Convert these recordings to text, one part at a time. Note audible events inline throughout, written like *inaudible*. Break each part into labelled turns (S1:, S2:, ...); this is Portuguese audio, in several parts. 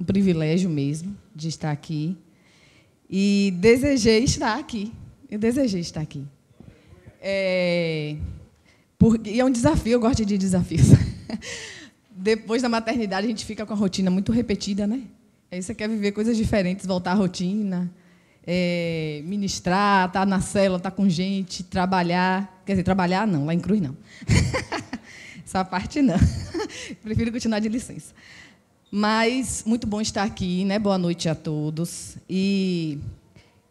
S1: um privilégio mesmo de estar aqui. E desejei estar aqui. Eu desejei estar aqui. É, porque, e é um desafio, eu gosto de desafios. *laughs* Depois da maternidade, a gente fica com a rotina muito repetida, né? Aí você quer viver coisas diferentes, voltar à rotina, é, ministrar, estar tá na cela, estar tá com gente, trabalhar. Quer dizer, trabalhar não, lá em Cruz não. *laughs* Essa parte não. *laughs* Prefiro continuar de licença. Mas muito bom estar aqui, né? Boa noite a todos. E,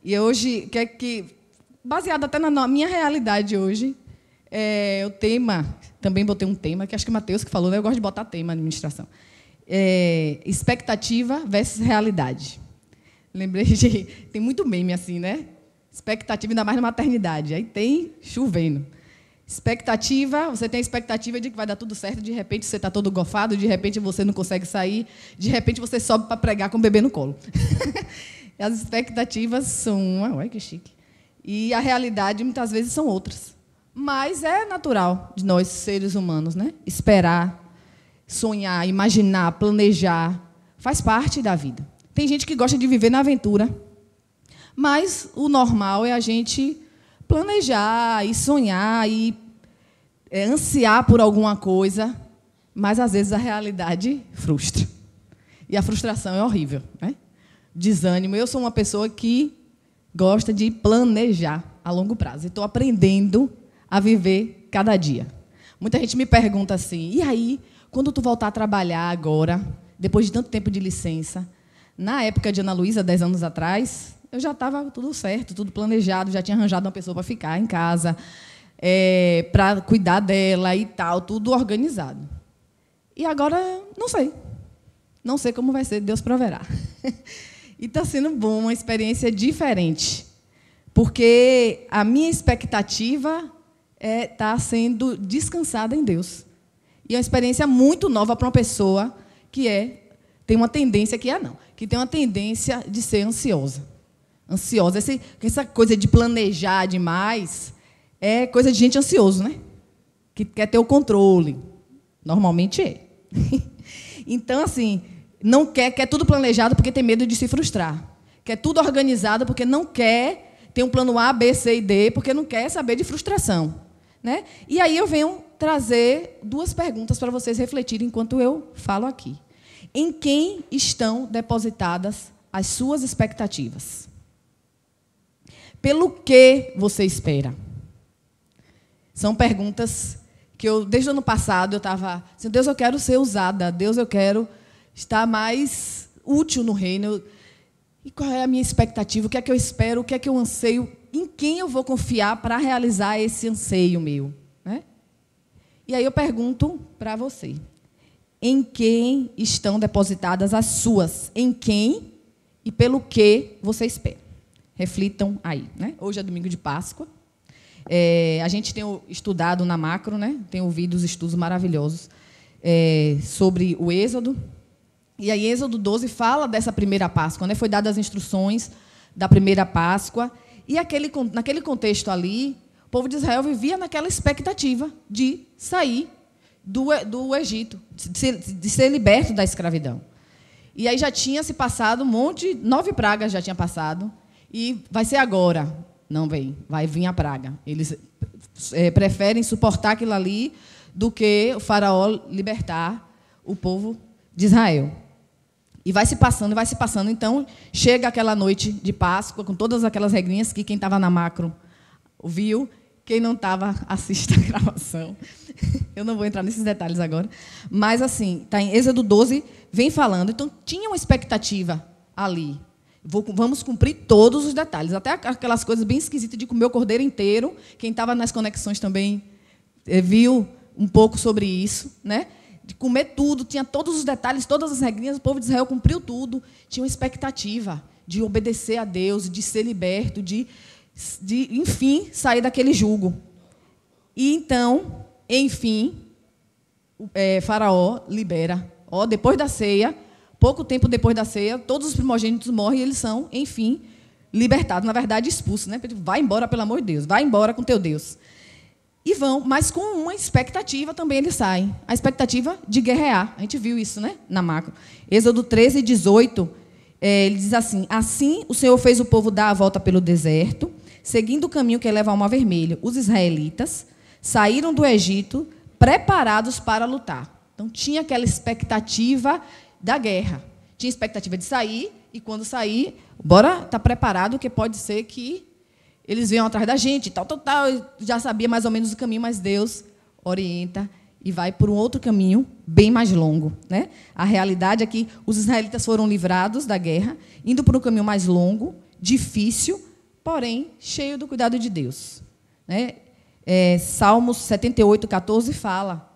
S1: e hoje, que é que, baseado até na minha realidade hoje, é, o tema, também botei um tema, que acho que o Matheus que falou, né? eu gosto de botar tema na administração. É, expectativa versus realidade. Lembrei de. *laughs* Tem muito meme assim, né? Expectativa, ainda mais na maternidade. Aí tem chovendo. Expectativa, você tem a expectativa de que vai dar tudo certo, de repente você está todo gofado, de repente você não consegue sair, de repente você sobe para pregar com o bebê no colo. *laughs* As expectativas são. Ué, que chique. E a realidade muitas vezes são outras. Mas é natural de nós, seres humanos, né? Esperar, sonhar, imaginar, planejar. Faz parte da vida. Tem gente que gosta de viver na aventura. Mas o normal é a gente planejar e sonhar e é, ansiar por alguma coisa, mas às vezes a realidade frustra. E a frustração é horrível, né? Desânimo. Eu sou uma pessoa que gosta de planejar a longo prazo. Estou aprendendo a viver cada dia. Muita gente me pergunta assim: e aí, quando tu voltar a trabalhar agora, depois de tanto tempo de licença? Na época de Ana Luísa, 10 anos atrás, eu já estava tudo certo, tudo planejado, já tinha arranjado uma pessoa para ficar em casa, é, para cuidar dela e tal, tudo organizado. E agora, não sei. Não sei como vai ser, Deus proverá. *laughs* e está sendo bom, uma experiência diferente. Porque a minha expectativa está é, tá sendo descansada em Deus. E é uma experiência muito nova para uma pessoa que é tem uma tendência que é não, que tem uma tendência de ser ansiosa. Ansiosa, essa, essa coisa de planejar demais, é coisa de gente ansioso, né? Que quer ter o controle. Normalmente é. *laughs* então, assim, não quer, quer tudo planejado porque tem medo de se frustrar. Quer tudo organizado porque não quer ter um plano A, B, C e D, porque não quer saber de frustração. Né? E aí eu venho trazer duas perguntas para vocês refletirem enquanto eu falo aqui. Em quem estão depositadas as suas expectativas? Pelo que você espera? São perguntas que eu, desde o ano passado, eu estava assim, Deus, eu quero ser usada, Deus, eu quero estar mais útil no reino. E qual é a minha expectativa? O que é que eu espero? O que é que eu anseio? Em quem eu vou confiar para realizar esse anseio meu? Né? E aí eu pergunto para você: em quem estão depositadas as suas? Em quem e pelo que você espera? Reflitam aí. Né? Hoje é domingo de Páscoa. É, a gente tem estudado na macro, né? tem ouvido os estudos maravilhosos é, sobre o Êxodo. E aí, Êxodo 12 fala dessa primeira Páscoa. Né? Foi dadas as instruções da primeira Páscoa. E aquele, naquele contexto ali, o povo de Israel vivia naquela expectativa de sair do, é, do Egito, de ser, de ser liberto da escravidão. E aí já tinha se passado um monte, nove pragas já tinha passado. E vai ser agora. Não vem, vai vir a praga. Eles é, preferem suportar aquilo ali do que o faraó libertar o povo de Israel. E vai se passando, vai se passando. Então, chega aquela noite de Páscoa, com todas aquelas regrinhas que quem estava na macro viu, quem não estava, *laughs* assista a gravação. *laughs* Eu não vou entrar nesses detalhes agora. Mas, assim, está em Êxodo 12, vem falando. Então, tinha uma expectativa ali. Vou, vamos cumprir todos os detalhes, até aquelas coisas bem esquisitas de comer o cordeiro inteiro. Quem estava nas conexões também eh, viu um pouco sobre isso, né? De comer tudo, tinha todos os detalhes, todas as regrinhas, o povo de Israel cumpriu tudo, tinha uma expectativa de obedecer a Deus, de ser liberto, de, de enfim, sair daquele jugo. E então, enfim, é, Faraó libera. Ó, depois da ceia, Pouco tempo depois da ceia, todos os primogênitos morrem e eles são, enfim, libertados. Na verdade, expulsos. Né? Vai embora, pelo amor de Deus. Vai embora com teu Deus. E vão, mas com uma expectativa também eles saem. A expectativa de guerrear. A gente viu isso né? na macro. Êxodo 13, 18, é, ele diz assim: Assim o Senhor fez o povo dar a volta pelo deserto, seguindo o caminho que leva ao Mar Vermelho. Os israelitas saíram do Egito preparados para lutar. Então tinha aquela expectativa da guerra. Tinha expectativa de sair, e quando sair, bora estar tá preparado, que pode ser que eles venham atrás da gente, tal, tal, tal. já sabia mais ou menos o caminho, mas Deus orienta e vai por um outro caminho bem mais longo. Né? A realidade é que os israelitas foram livrados da guerra, indo por um caminho mais longo, difícil, porém cheio do cuidado de Deus. Né? É, Salmos 78, 14 fala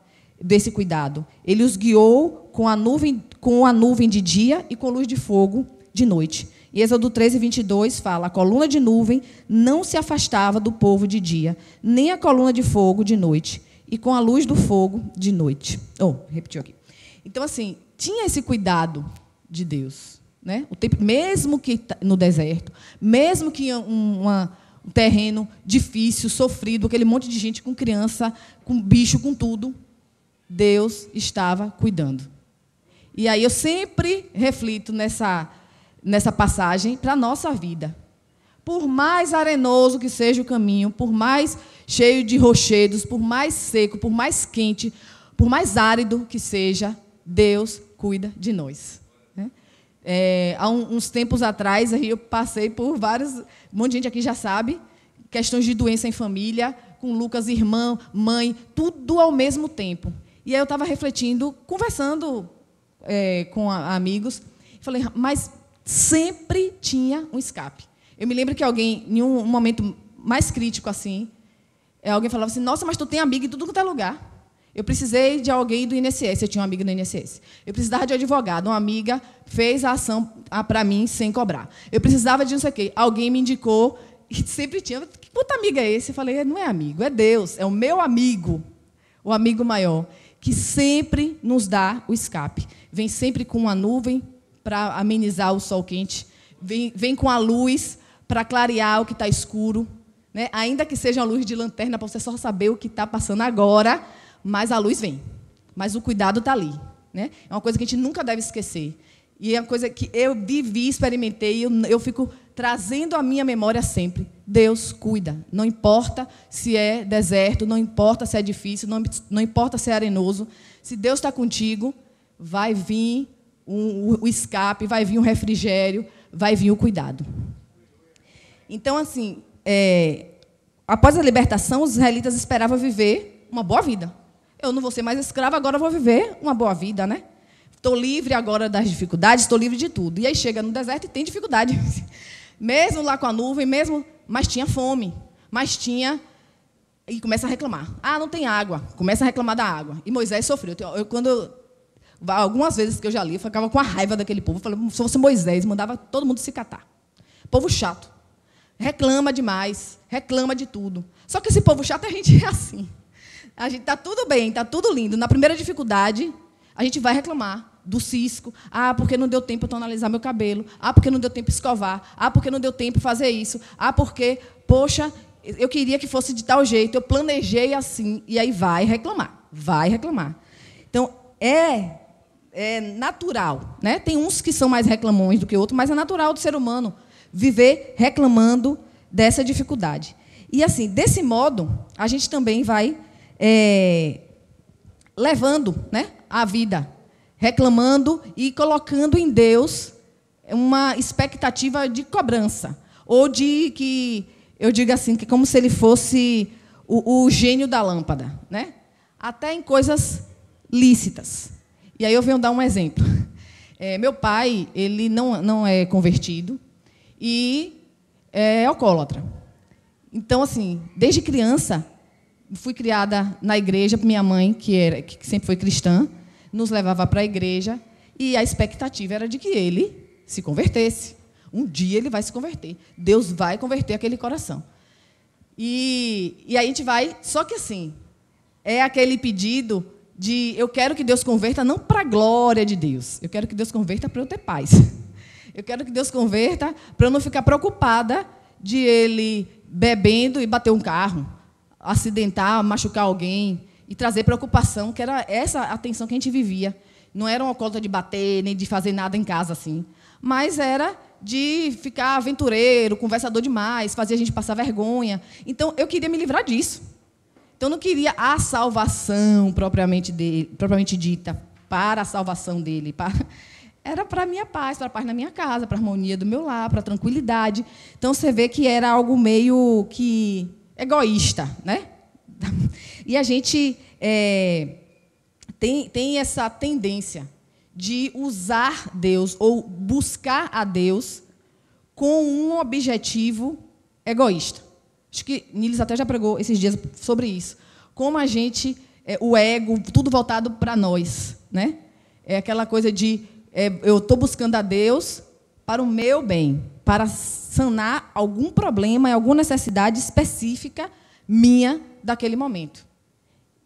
S1: desse cuidado. Ele os guiou com a nuvem, com a nuvem de dia e com luz de fogo de noite. E Êxodo 13, 22 fala: a coluna de nuvem não se afastava do povo de dia, nem a coluna de fogo de noite, e com a luz do fogo de noite. Oh, repetiu aqui. Então, assim, tinha esse cuidado de Deus. Né? O tempo, mesmo que tá no deserto, mesmo que uma, um terreno difícil, sofrido, aquele monte de gente com criança, com bicho, com tudo, Deus estava cuidando. E aí eu sempre reflito nessa, nessa passagem para a nossa vida. Por mais arenoso que seja o caminho, por mais cheio de rochedos, por mais seco, por mais quente, por mais árido que seja, Deus cuida de nós. Né? É, há uns tempos atrás, eu passei por vários. Um monte de gente aqui já sabe. Questões de doença em família, com Lucas, irmã, mãe, tudo ao mesmo tempo. E aí eu estava refletindo, conversando é, com a, amigos. Falei, mas sempre tinha um escape. Eu me lembro que alguém, em um momento mais crítico assim, é, alguém falava assim: Nossa, mas tu tem amigo em tudo quanto é lugar. Eu precisei de alguém do INSS, eu tinha um amigo do INSS. Eu precisava de um advogado, uma amiga fez a ação para mim sem cobrar. Eu precisava de não sei o quê. Alguém me indicou, e *laughs* sempre tinha. Que puta amiga é esse? Eu falei: Não é amigo, é Deus, é o meu amigo, o amigo maior que sempre nos dá o escape. Vem sempre com uma nuvem para amenizar o sol quente, vem, vem com a luz para clarear o que está escuro, né? ainda que seja a luz de lanterna, para você só saber o que está passando agora, mas a luz vem. Mas o cuidado está ali. Né? É uma coisa que a gente nunca deve esquecer. E é uma coisa que eu vivi, experimentei, eu, eu fico trazendo à minha memória sempre: Deus cuida. Não importa se é deserto, não importa se é difícil, não, não importa se é arenoso. Se Deus está contigo, vai vir um, o escape, vai vir um refrigério, vai vir o cuidado. Então, assim, é, após a libertação, os israelitas esperavam viver uma boa vida. Eu não vou ser mais escravo, agora vou viver uma boa vida, né? Estou livre agora das dificuldades, estou livre de tudo. E aí chega no deserto e tem dificuldade. *laughs* mesmo lá com a nuvem, mesmo, mas tinha fome, mas tinha e começa a reclamar. Ah, não tem água. Começa a reclamar da água. E Moisés sofreu. Eu, eu quando algumas vezes que eu já li, eu ficava com a raiva daquele povo. Eu falei, se fosse Moisés, mandava todo mundo se catar. Povo chato. Reclama demais, reclama de tudo. Só que esse povo chato a gente é assim. A gente tá tudo bem, tá tudo lindo. Na primeira dificuldade, a gente vai reclamar do cisco, ah, porque não deu tempo de tonalizar meu cabelo, ah, porque não deu tempo escovar, ah, porque não deu tempo fazer isso, ah, porque, poxa, eu queria que fosse de tal jeito, eu planejei assim, e aí vai reclamar, vai reclamar. Então, é, é natural, né? Tem uns que são mais reclamões do que outros, mas é natural do ser humano viver reclamando dessa dificuldade. E assim, desse modo, a gente também vai é, levando né, a vida reclamando e colocando em Deus uma expectativa de cobrança. Ou de que, eu digo assim, que como se ele fosse o, o gênio da lâmpada, né? até em coisas lícitas. E aí eu venho dar um exemplo. É, meu pai, ele não, não é convertido e é alcoólatra. Então, assim, desde criança, fui criada na igreja por minha mãe, que, era, que sempre foi cristã, nos levava para a igreja e a expectativa era de que ele se convertesse. Um dia ele vai se converter. Deus vai converter aquele coração. E, e a gente vai. Só que assim, é aquele pedido de eu quero que Deus converta não para a glória de Deus. Eu quero que Deus converta para eu ter paz. *laughs* Eu quero que Deus converta para eu não ficar preocupada de ele bebendo e bater um carro, acidentar, machucar alguém, e trazer preocupação, que era essa a que a gente vivia. Não era uma conta de bater, nem de fazer nada em casa assim, mas era de ficar aventureiro, conversador demais, fazia a gente passar vergonha. Então eu queria me livrar disso. Então eu não queria a salvação propriamente dele, propriamente dita, para a salvação dele, *laughs* para era para a minha paz, para a paz na minha casa, para a harmonia do meu lar, para a tranquilidade. Então você vê que era algo meio que egoísta, né? E a gente é, tem, tem essa tendência de usar Deus ou buscar a Deus com um objetivo egoísta. Acho que Niles até já pregou esses dias sobre isso. Como a gente, é, o ego, tudo voltado para nós. Né? É aquela coisa de é, eu estou buscando a Deus para o meu bem, para sanar algum problema, alguma necessidade específica minha daquele momento.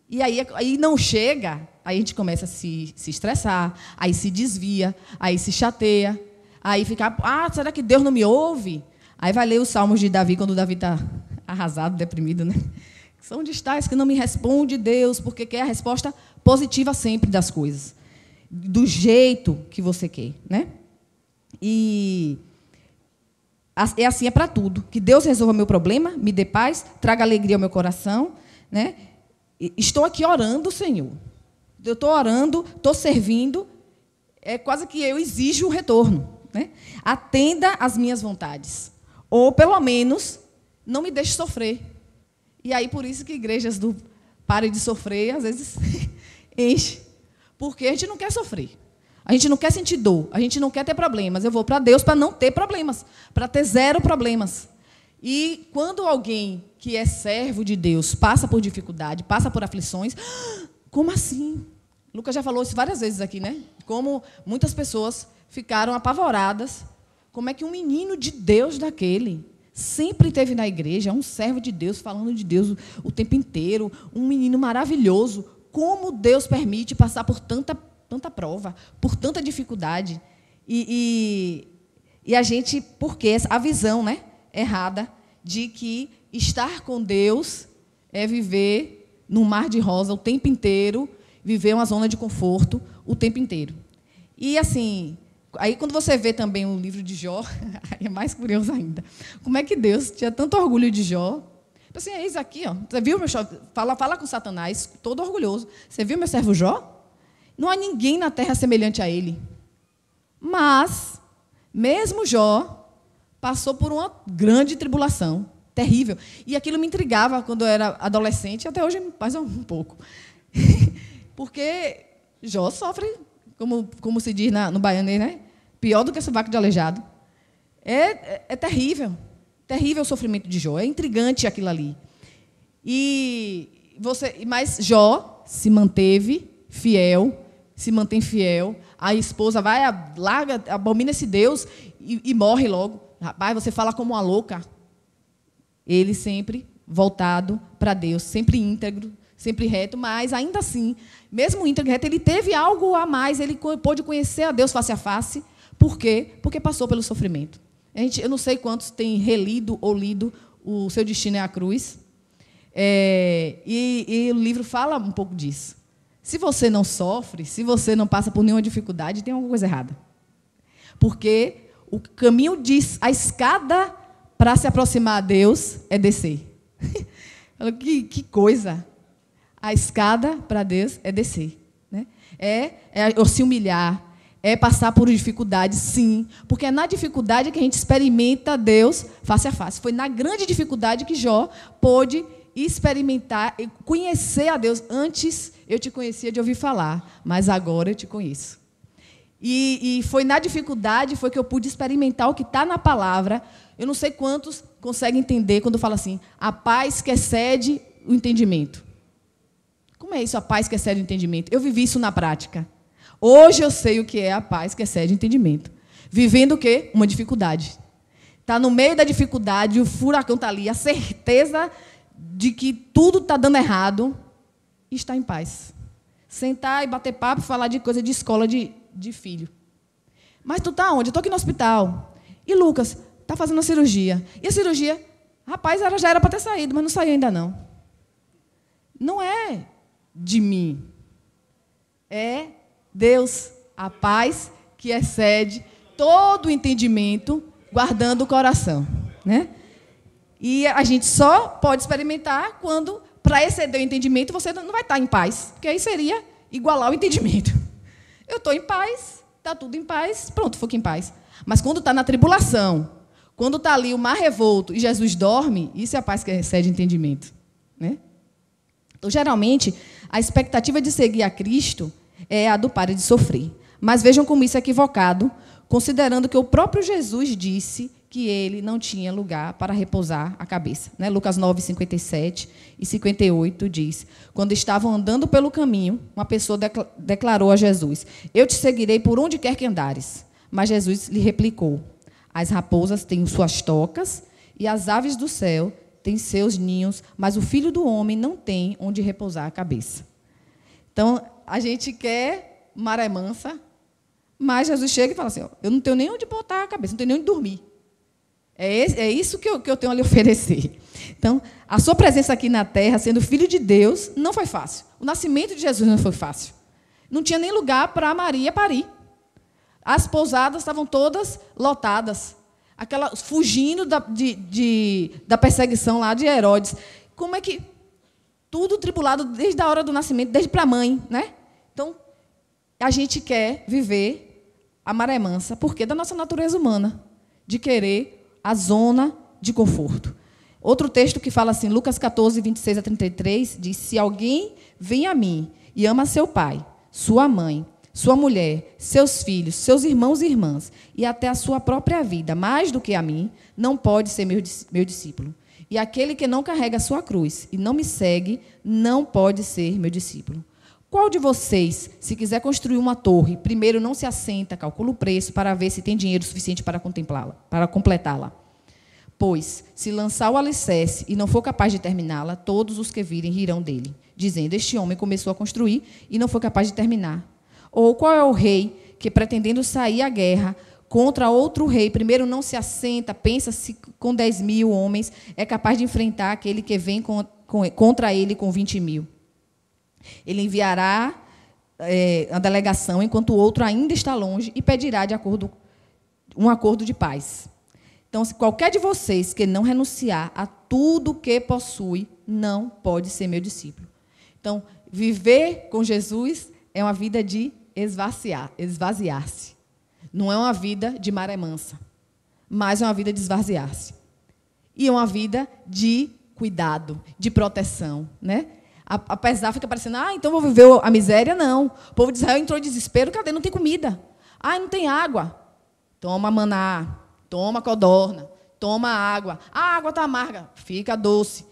S1: E aí, aí não chega, aí a gente começa a se, se estressar, aí se desvia, aí se chateia, aí fica, ah, será que Deus não me ouve? Aí vai ler os salmos de Davi, quando Davi está *laughs* arrasado, deprimido, né? São destaques que não me responde Deus, porque quer a resposta positiva sempre das coisas, do jeito que você quer, né? E é assim é para tudo. Que Deus resolva meu problema, me dê paz, traga alegria ao meu coração, né? Estou aqui orando, Senhor. Eu estou orando, estou servindo. É quase que eu exijo o retorno. Né? Atenda às minhas vontades. Ou, pelo menos, não me deixe sofrer. E aí, por isso que igrejas do pare de sofrer, às vezes *laughs* enche. Porque a gente não quer sofrer. A gente não quer sentir dor. A gente não quer ter problemas. Eu vou para Deus para não ter problemas. Para ter zero problemas. E quando alguém que é servo de Deus passa por dificuldade, passa por aflições, *gasps* como assim? Lucas já falou isso várias vezes aqui, né? Como muitas pessoas ficaram apavoradas. Como é que um menino de Deus daquele sempre teve na igreja, um servo de Deus falando de Deus o tempo inteiro, um menino maravilhoso. Como Deus permite passar por tanta, tanta prova, por tanta dificuldade? E, e, e a gente, porque a visão, né? errada de que estar com Deus é viver no mar de rosa o tempo inteiro, viver uma zona de conforto o tempo inteiro. E assim, aí quando você vê também o livro de Jó, *laughs* é mais curioso ainda. Como é que Deus tinha tanto orgulho de Jó? Tipo assim, eis é aqui, ó. Você viu meu fala, fala com Satanás, todo orgulhoso. Você viu meu servo Jó? Não há ninguém na terra semelhante a ele. Mas mesmo Jó passou por uma grande tribulação, terrível. E aquilo me intrigava quando eu era adolescente, até hoje mais um pouco. *laughs* Porque Jó sofre, como, como se diz na, no baiano, né? Pior do que vaca de aleijado. É, é, é terrível. Terrível o sofrimento de Jó. É intrigante aquilo ali. E você, mas Jó se manteve fiel, se mantém fiel. A esposa vai, larga, abomina esse Deus e, e morre logo. Rapaz, você fala como uma louca. Ele sempre voltado para Deus, sempre íntegro, sempre reto, mas ainda assim, mesmo íntegro e reto, ele teve algo a mais, ele pôde conhecer a Deus face a face. Por quê? Porque passou pelo sofrimento. A gente, eu não sei quantos têm relido ou lido O Seu Destino é a Cruz. É, e, e o livro fala um pouco disso. Se você não sofre, se você não passa por nenhuma dificuldade, tem alguma coisa errada. Porque o caminho diz, a escada para se aproximar a Deus é descer. *laughs* que, que coisa! A escada para Deus é descer. Né? É, é, é se humilhar, é passar por dificuldades, sim. Porque é na dificuldade que a gente experimenta Deus face a face. Foi na grande dificuldade que Jó pôde experimentar, e conhecer a Deus. Antes eu te conhecia de ouvir falar, mas agora eu te conheço. E, e, foi na dificuldade foi que eu pude experimentar o que está na palavra. Eu não sei quantos conseguem entender quando fala assim: a paz que excede o entendimento. Como é isso, a paz que excede o entendimento? Eu vivi isso na prática. Hoje eu sei o que é a paz que excede o entendimento. Vivendo o quê? Uma dificuldade. Está no meio da dificuldade, o furacão está ali, a certeza de que tudo está dando errado e está em paz. Sentar e bater papo, falar de coisa de escola, de de filho. Mas tu tá onde? Eu tô aqui no hospital. E Lucas tá fazendo a cirurgia. E a cirurgia, rapaz, ela já era para ter saído, mas não saiu ainda não. Não é de mim. É Deus, a paz que excede todo o entendimento, guardando o coração, né? E a gente só pode experimentar quando, para exceder o entendimento, você não vai estar tá em paz, porque aí seria igualar o entendimento. Eu estou em paz, está tudo em paz, pronto, fico em paz. Mas quando está na tribulação, quando está ali o mar revolto e Jesus dorme, isso é a paz que excede entendimento. Né? Então, geralmente, a expectativa de seguir a Cristo é a do pare de sofrer. Mas vejam como isso é equivocado, considerando que o próprio Jesus disse que ele não tinha lugar para repousar a cabeça. Né? Lucas 9, 57 e 58 diz: Quando estavam andando pelo caminho, uma pessoa declarou a Jesus: Eu te seguirei por onde quer que andares. Mas Jesus lhe replicou: As raposas têm suas tocas e as aves do céu têm seus ninhos, mas o filho do homem não tem onde repousar a cabeça. Então, a gente quer maré mansa, mas Jesus chega e fala assim: ó, Eu não tenho nem onde botar a cabeça, não tenho nem onde dormir. É, é, isso que eu, que eu tenho a lhe oferecer. Então, a sua presença aqui na terra, sendo filho de Deus, não foi fácil. O nascimento de Jesus não foi fácil. Não tinha nem lugar para Maria parir. As pousadas estavam todas lotadas. Aquela, fugindo da, de, de, da perseguição lá de Herodes. Como é que. Tudo tribulado desde a hora do nascimento, desde para a mãe, né? Então, a gente quer viver a maré mansa, porque da nossa natureza humana, de querer a zona de conforto. Outro texto que fala assim, Lucas 14, 26 a 33, diz: Se alguém vem a mim e ama seu pai, sua mãe, sua mulher, seus filhos, seus irmãos e irmãs, e até a sua própria vida, mais do que a mim, não pode ser meu, meu discípulo. E aquele que não carrega a sua cruz e não me segue, não pode ser meu discípulo. Qual de vocês, se quiser construir uma torre, primeiro não se assenta, calcula o preço para ver se tem dinheiro suficiente para contemplá-la, para completá-la? Pois, se lançar o alicerce e não for capaz de terminá-la, todos os que virem rirão dele, dizendo: Este homem começou a construir e não foi capaz de terminar. Ou qual é o rei que, pretendendo sair à guerra contra outro rei, primeiro não se assenta, pensa se com 10 mil homens é capaz de enfrentar aquele que vem contra ele com 20 mil? Ele enviará é, a delegação enquanto o outro ainda está longe e pedirá de acordo, um acordo de paz. Então, se qualquer de vocês que não renunciar a tudo que possui, não pode ser meu discípulo. Então, viver com Jesus é uma vida de esvaziar, esvaziar-se. Não é uma vida de maré mansa, mas é uma vida de esvaziar-se. E é uma vida de cuidado, de proteção, né? Apesar fica parecendo, ah, então vou viver a miséria. Não. O povo de Israel entrou em desespero, cadê? Não tem comida. Ah, não tem água. Toma maná, toma codorna, toma água. A água está amarga, fica doce.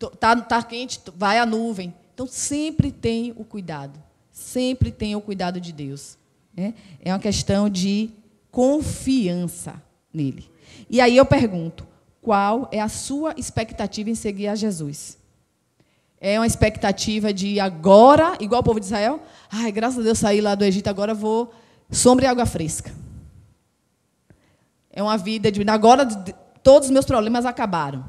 S1: Está tá quente, vai à nuvem. Então, sempre tem o cuidado. Sempre tem o cuidado de Deus. Né? É uma questão de confiança nele. E aí eu pergunto: qual é a sua expectativa em seguir a Jesus? é uma expectativa de agora, igual o povo de Israel, ai, graças a Deus saí lá do Egito, agora vou sombra e água fresca. É uma vida de agora todos os meus problemas acabaram.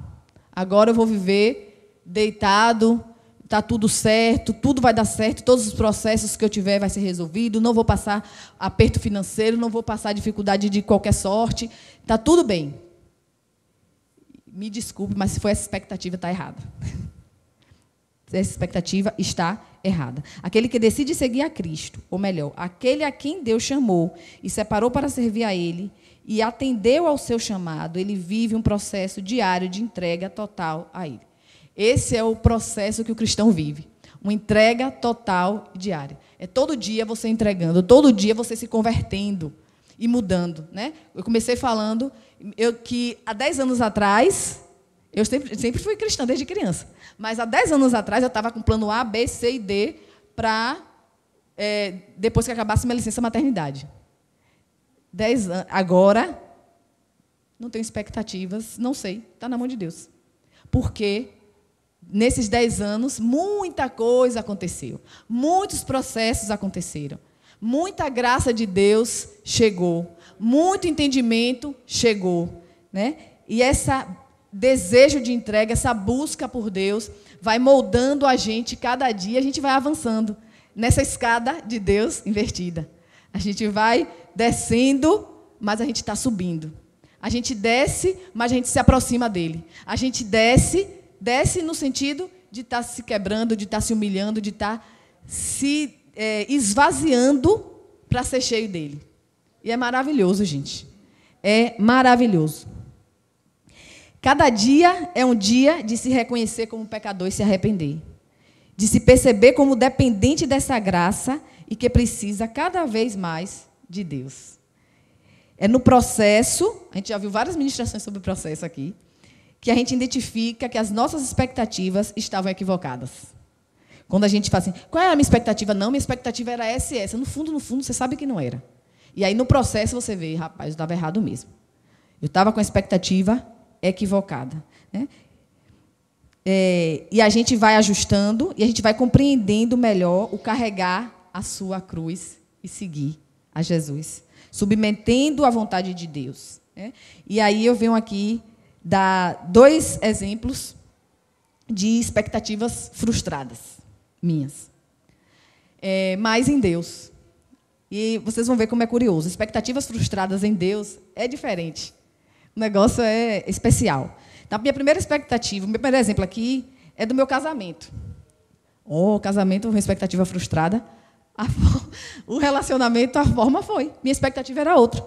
S1: Agora eu vou viver deitado, tá tudo certo, tudo vai dar certo, todos os processos que eu tiver vai ser resolvido, não vou passar aperto financeiro, não vou passar dificuldade de qualquer sorte, tá tudo bem. Me desculpe, mas se foi essa expectativa está errada. *laughs* essa expectativa está errada. Aquele que decide seguir a Cristo, ou melhor, aquele a quem Deus chamou e separou para servir a Ele e atendeu ao seu chamado, ele vive um processo diário de entrega total a Ele. Esse é o processo que o cristão vive. Uma entrega total diária. É todo dia você entregando, todo dia você se convertendo e mudando. Né? Eu comecei falando eu, que há 10 anos atrás eu sempre, sempre fui cristã desde criança. Mas há 10 anos atrás eu estava com plano A, B, C e D para é, depois que acabasse minha licença maternidade. Dez anos. Agora, não tenho expectativas, não sei, está na mão de Deus. Porque nesses dez anos, muita coisa aconteceu, muitos processos aconteceram, muita graça de Deus chegou, muito entendimento chegou. Né? E essa desejo de entrega, essa busca por Deus, vai moldando a gente cada dia, a gente vai avançando nessa escada de Deus invertida. A gente vai descendo, mas a gente está subindo. A gente desce, mas a gente se aproxima dele. A gente desce, desce no sentido de estar tá se quebrando, de estar tá se humilhando, de estar tá se é, esvaziando para ser cheio dele. E é maravilhoso, gente. É maravilhoso. Cada dia é um dia de se reconhecer como pecador e se arrepender. De se perceber como dependente dessa graça e que precisa cada vez mais de Deus. É no processo, a gente já viu várias ministrações sobre o processo aqui, que a gente identifica que as nossas expectativas estavam equivocadas. Quando a gente fala assim, qual era é a minha expectativa? Não, minha expectativa era essa e essa. No fundo, no fundo, você sabe que não era. E aí, no processo, você vê, rapaz, eu estava errado mesmo. Eu estava com a expectativa equivocada. Né? É, e a gente vai ajustando e a gente vai compreendendo melhor o carregar a sua cruz e seguir a Jesus, submetendo a vontade de Deus. Né? E aí eu venho aqui dar dois exemplos de expectativas frustradas minhas, é, mas em Deus. E vocês vão ver como é curioso. Expectativas frustradas em Deus é diferente o negócio é especial. Então, a minha primeira expectativa, o meu primeiro exemplo aqui é do meu casamento. Oh, casamento, uma expectativa frustrada. *laughs* o relacionamento, a forma foi. Minha expectativa era outra.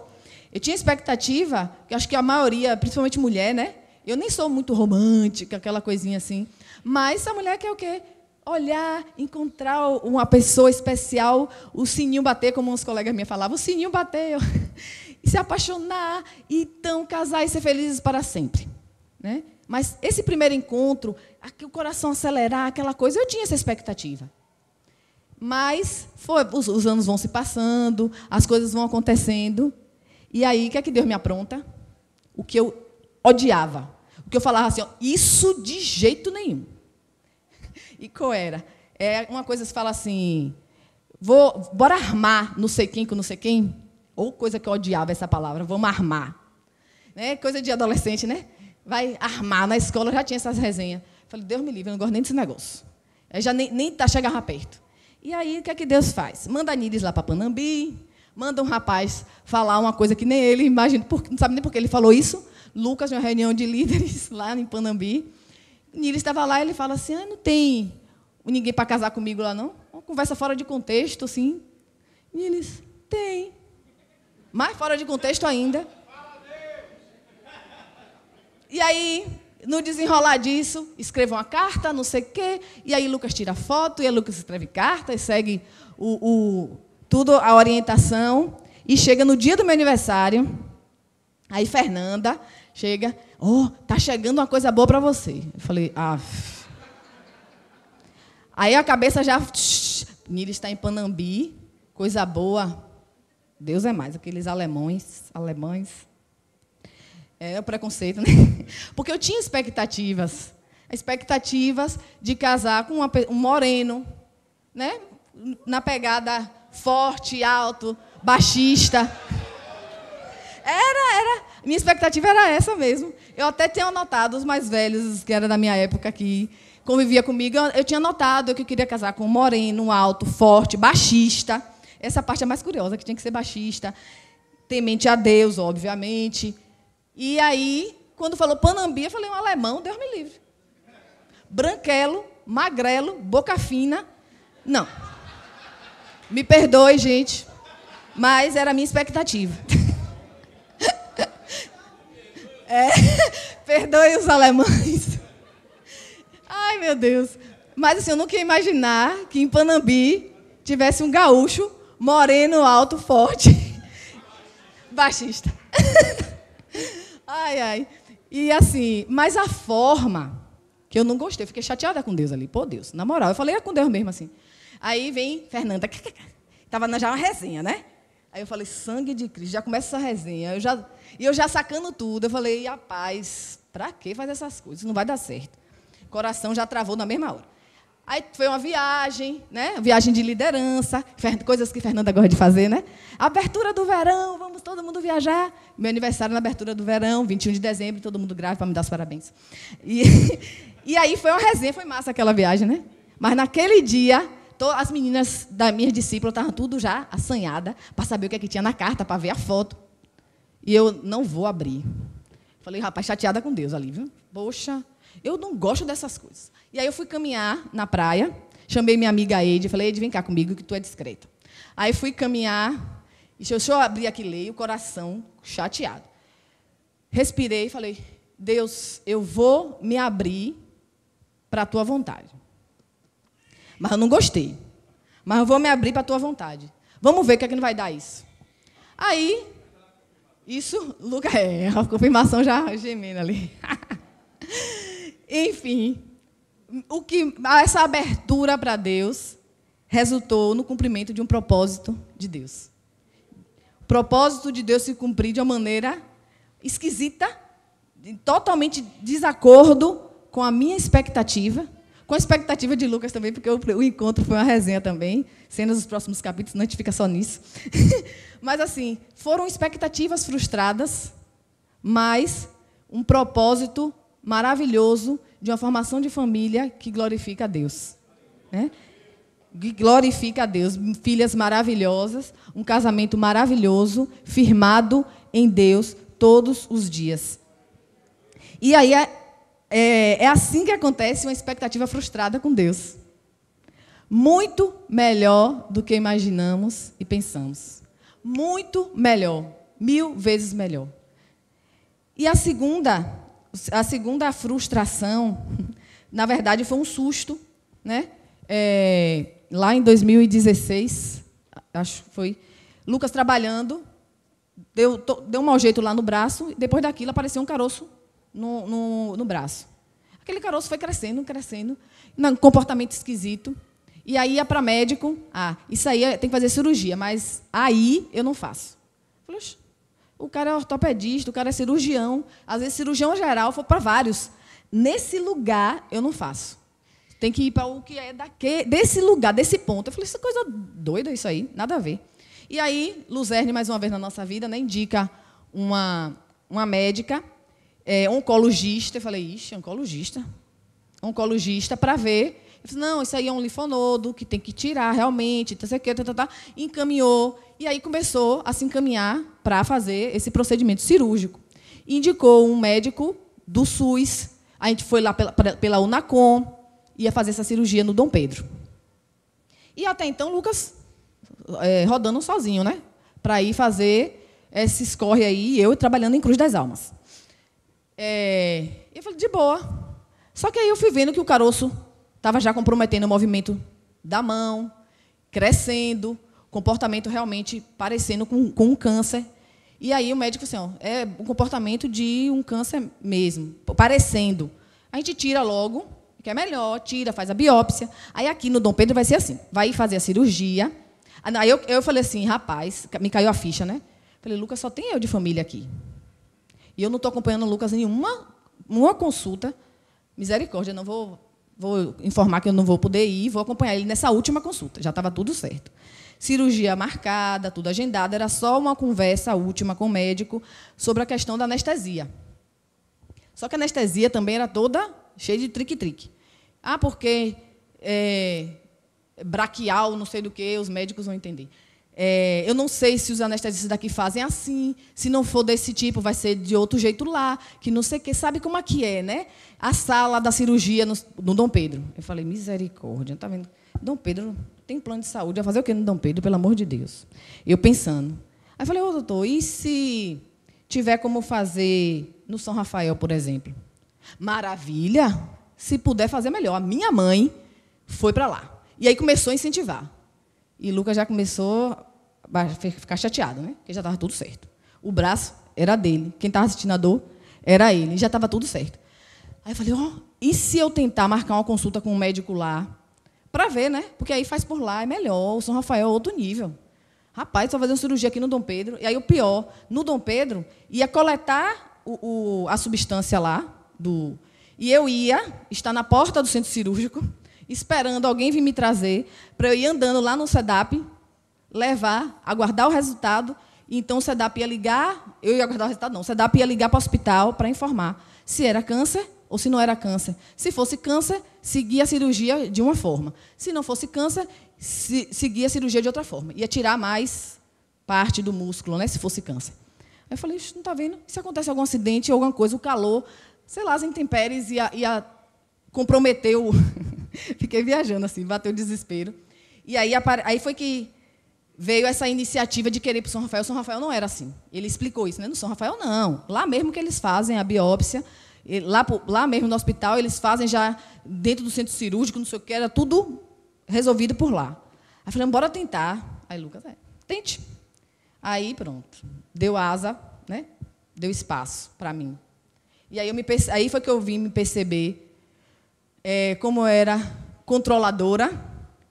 S1: Eu tinha expectativa, que acho que a maioria, principalmente mulher, né? Eu nem sou muito romântica, aquela coisinha assim. Mas a mulher quer o quê? Olhar, encontrar uma pessoa especial, o sininho bater, como uns colegas minhas falavam, o sininho bateu. *laughs* e se apaixonar, e então casar e ser felizes para sempre. Né? Mas esse primeiro encontro, o coração acelerar, aquela coisa, eu tinha essa expectativa. Mas foi, os, os, anos vão se passando, as coisas vão acontecendo. E aí, o que é que Deus me apronta? O que eu odiava. O que eu falava assim, ó, isso de jeito nenhum. *laughs* E qual era? É uma coisa que se fala assim, vou, bora armar não sei quem com não sei quem. Ou coisa que eu odiava essa palavra, vamos armar. Né? Coisa de adolescente, né? Vai armar. Na escola já tinha essas resenhas. Falei, Deus me livre, eu não gosto nem desse negócio. Aí já nem, nem tá, chegava perto. E aí, o que é que Deus faz? Manda a lá para Panambi, manda um rapaz falar uma coisa que nem ele imagina, porque, não sabe nem por que ele falou isso. Lucas, numa reunião de líderes *laughs* lá em Panambi. Nires estava lá e ele fala assim: ah, não tem ninguém para casar comigo lá, não? Uma conversa fora de contexto, assim. Nires, tem mais fora de contexto ainda. E aí, no desenrolar disso, escreva uma carta, não sei o quê, e aí Lucas tira foto, e aí Lucas escreve carta, e segue o, o, tudo a orientação. E chega no dia do meu aniversário, aí Fernanda chega, oh, tá chegando uma coisa boa para você. Eu falei, ah. Aí a cabeça já, Nilo está em Panambi, coisa boa. Deus é mais, aqueles alemães, alemães. É, é o preconceito, né? *laughs* Porque eu tinha expectativas. Expectativas de casar com uma, um moreno, né? Na pegada forte, alto, baixista. Era, era. Minha expectativa era essa mesmo. Eu até tinha anotado os mais velhos, que era da minha época, que convivia comigo. Eu, eu tinha anotado que eu queria casar com um moreno, alto, forte, baixista. Essa parte é mais curiosa, que tinha que ser baixista, temente a Deus, obviamente. E aí, quando falou Panambi, eu falei um alemão, Deus me livre. Branquelo, magrelo, boca fina. Não. Me perdoe, gente, mas era a minha expectativa. *laughs* É, perdoe os alemães. Ai, meu Deus. Mas assim, eu nunca ia imaginar que em Panambi tivesse um gaúcho moreno, alto, forte. *laughs* Baixista. *laughs* ai, ai. E assim, mas a forma que eu não gostei, fiquei chateada com Deus ali, pô Deus, na moral, eu falei com Deus mesmo assim. Aí vem Fernanda, *laughs* tava já uma resenha, né? Aí eu falei, sangue de Cristo, já começa essa resenha. Eu já, e eu já sacando tudo, eu falei, rapaz, pra que fazer essas coisas? Não vai dar certo. Coração já travou na mesma hora. Aí foi uma viagem, né? Viagem de liderança, coisas que Fernanda gosta de fazer, né? Abertura do verão, vamos todo mundo viajar. Meu aniversário na abertura do verão, 21 de dezembro, todo mundo grave para me dar os parabéns. E, *laughs* e aí foi uma resenha, foi massa aquela viagem, né? Mas naquele dia, as meninas da minha discípula estavam tudo já assanhada para saber o que, é que tinha na carta, para ver a foto. E eu não vou abrir. Falei, rapaz, chateada com Deus ali, viu? Poxa, eu não gosto dessas coisas. E aí eu fui caminhar na praia, chamei minha amiga Eide, falei, Eide, vem cá comigo que tu é discreta. Aí fui caminhar, e se eu só abrir aqui leio, o coração chateado. Respirei e falei, Deus, eu vou me abrir para a tua vontade. Mas eu não gostei. Mas eu vou me abrir para a tua vontade. Vamos ver o que é que não vai dar isso. Aí, isso, Lucas, *laughs* é, a confirmação já gemendo ali. *laughs* Enfim, o que essa abertura para Deus resultou no cumprimento de um propósito de Deus. O propósito de Deus se cumprir de uma maneira esquisita, totalmente desacordo com a minha expectativa, com a expectativa de Lucas também, porque o, encontro foi uma resenha também, cenas dos próximos capítulos, não a gente fica só nisso. *laughs* mas assim, foram expectativas frustradas, mas um propósito maravilhoso de uma formação de família que glorifica a Deus. Né? Que glorifica a Deus. Filhas maravilhosas, um casamento maravilhoso, firmado em Deus todos os dias. E aí é, é, é assim que acontece uma expectativa frustrada com Deus. Muito melhor do que imaginamos e pensamos. Muito melhor. Mil vezes melhor. E a segunda a segunda frustração, na verdade, foi um susto, né? É, lá em 2016, acho que foi, Lucas trabalhando, deu, deu um mau jeito lá no braço, e depois daquilo apareceu um caroço no, no, no braço. Aquele caroço foi crescendo, crescendo, num comportamento esquisito. E aí ia para médico, ah, isso aí é, tem que fazer cirurgia, mas aí eu não faço. Falei, o cara é ortopedista, o cara é cirurgião, às vezes cirurgião geral, foi para vários. Nesse lugar eu não faço. Tem que ir para o que é daquele, desse lugar, desse ponto. Eu falei, isso é coisa doida isso aí, nada a ver. E aí, Luzerne, mais uma vez na nossa vida, né, indica uma, uma médica, é, oncologista. Eu falei, ixi, oncologista. Oncologista, para ver. Eu falei, não, isso aí é um linfonodo que tem que tirar realmente, tá, tá, tá, tá. Encaminhou. E aí começou a se encaminhar para fazer esse procedimento cirúrgico. Indicou um médico do SUS, a gente foi lá pela, pela Unacom, ia fazer essa cirurgia no Dom Pedro. E até então, Lucas é, rodando sozinho, né? Para ir fazer esse escorre aí, eu trabalhando em Cruz das Almas. É, eu falei, de boa. Só que aí eu fui vendo que o caroço estava já comprometendo o movimento da mão, crescendo, comportamento realmente parecendo com, com um câncer. E aí o médico assim, é o comportamento de um câncer mesmo, parecendo. A gente tira logo, que é melhor, tira, faz a biópsia. Aí aqui no Dom Pedro vai ser assim, vai fazer a cirurgia. Aí eu, eu falei assim, rapaz, me caiu a ficha, né? Falei, Lucas, só tem eu de família aqui. E eu não estou acompanhando o Lucas em nenhuma uma consulta. Misericórdia, não vou, vou informar que eu não vou poder ir, vou acompanhar ele nessa última consulta. Já estava tudo certo cirurgia marcada, tudo agendado, era só uma conversa última com o médico sobre a questão da anestesia. Só que a anestesia também era toda cheia de trique-trique. Ah, porque é, braquial, não sei do que, os médicos vão entender. É, eu não sei se os anestesistas daqui fazem assim, se não for desse tipo, vai ser de outro jeito lá, que não sei o que. Sabe como é que é, né? A sala da cirurgia no, no Dom Pedro. Eu falei, misericórdia, está vendo? Dom Pedro tem plano de saúde, vai fazer o quê no Dom Pedro, pelo amor de Deus? Eu pensando. Aí falei, ô doutor, e se tiver como fazer no São Rafael, por exemplo? Maravilha! Se puder fazer melhor. A minha mãe foi para lá. E aí começou a incentivar. E Lucas já começou a ficar chateado, né? Porque já estava tudo certo. O braço era dele. Quem estava assistindo a dor era ele. Já estava tudo certo. Aí eu falei, ó, oh, e se eu tentar marcar uma consulta com um médico lá para ver, né? Porque aí faz por lá, é melhor. O São Rafael é outro nível. Rapaz, só fazer uma cirurgia aqui no Dom Pedro. E aí o pior, no Dom Pedro, ia coletar o, o, a substância lá. do E eu ia estar na porta do centro cirúrgico, esperando alguém vir me trazer, para eu ir andando lá no SEDAP, levar, aguardar o resultado. E então o SEDAP ia ligar, eu ia aguardar o resultado, não. O SEDAP ia ligar para o hospital para informar se era câncer ou se não era câncer. Se fosse câncer, seguia a cirurgia de uma forma. Se não fosse câncer, se, seguia a cirurgia de outra forma. Ia tirar mais parte do músculo, né, se fosse câncer. Aí eu falei, não está vendo? Se acontece algum acidente, alguma coisa, o calor, sei lá, as intempéries ia, ia comprometer o... *laughs* Fiquei viajando assim, bateu o desespero. E aí, aí foi que veio essa iniciativa de querer ir para o São Rafael. São Rafael não era assim. Ele explicou isso, né? No São Rafael, não. Lá mesmo que eles fazem a biópsia, Lá, lá mesmo no hospital, eles fazem já dentro do centro cirúrgico, não sei o que, era tudo resolvido por lá. Aí falei, bora tentar. Aí Lucas, é, tente. Aí pronto. Deu asa, né? Deu espaço para mim. E aí, eu me, aí foi que eu vim me perceber é, como eu era controladora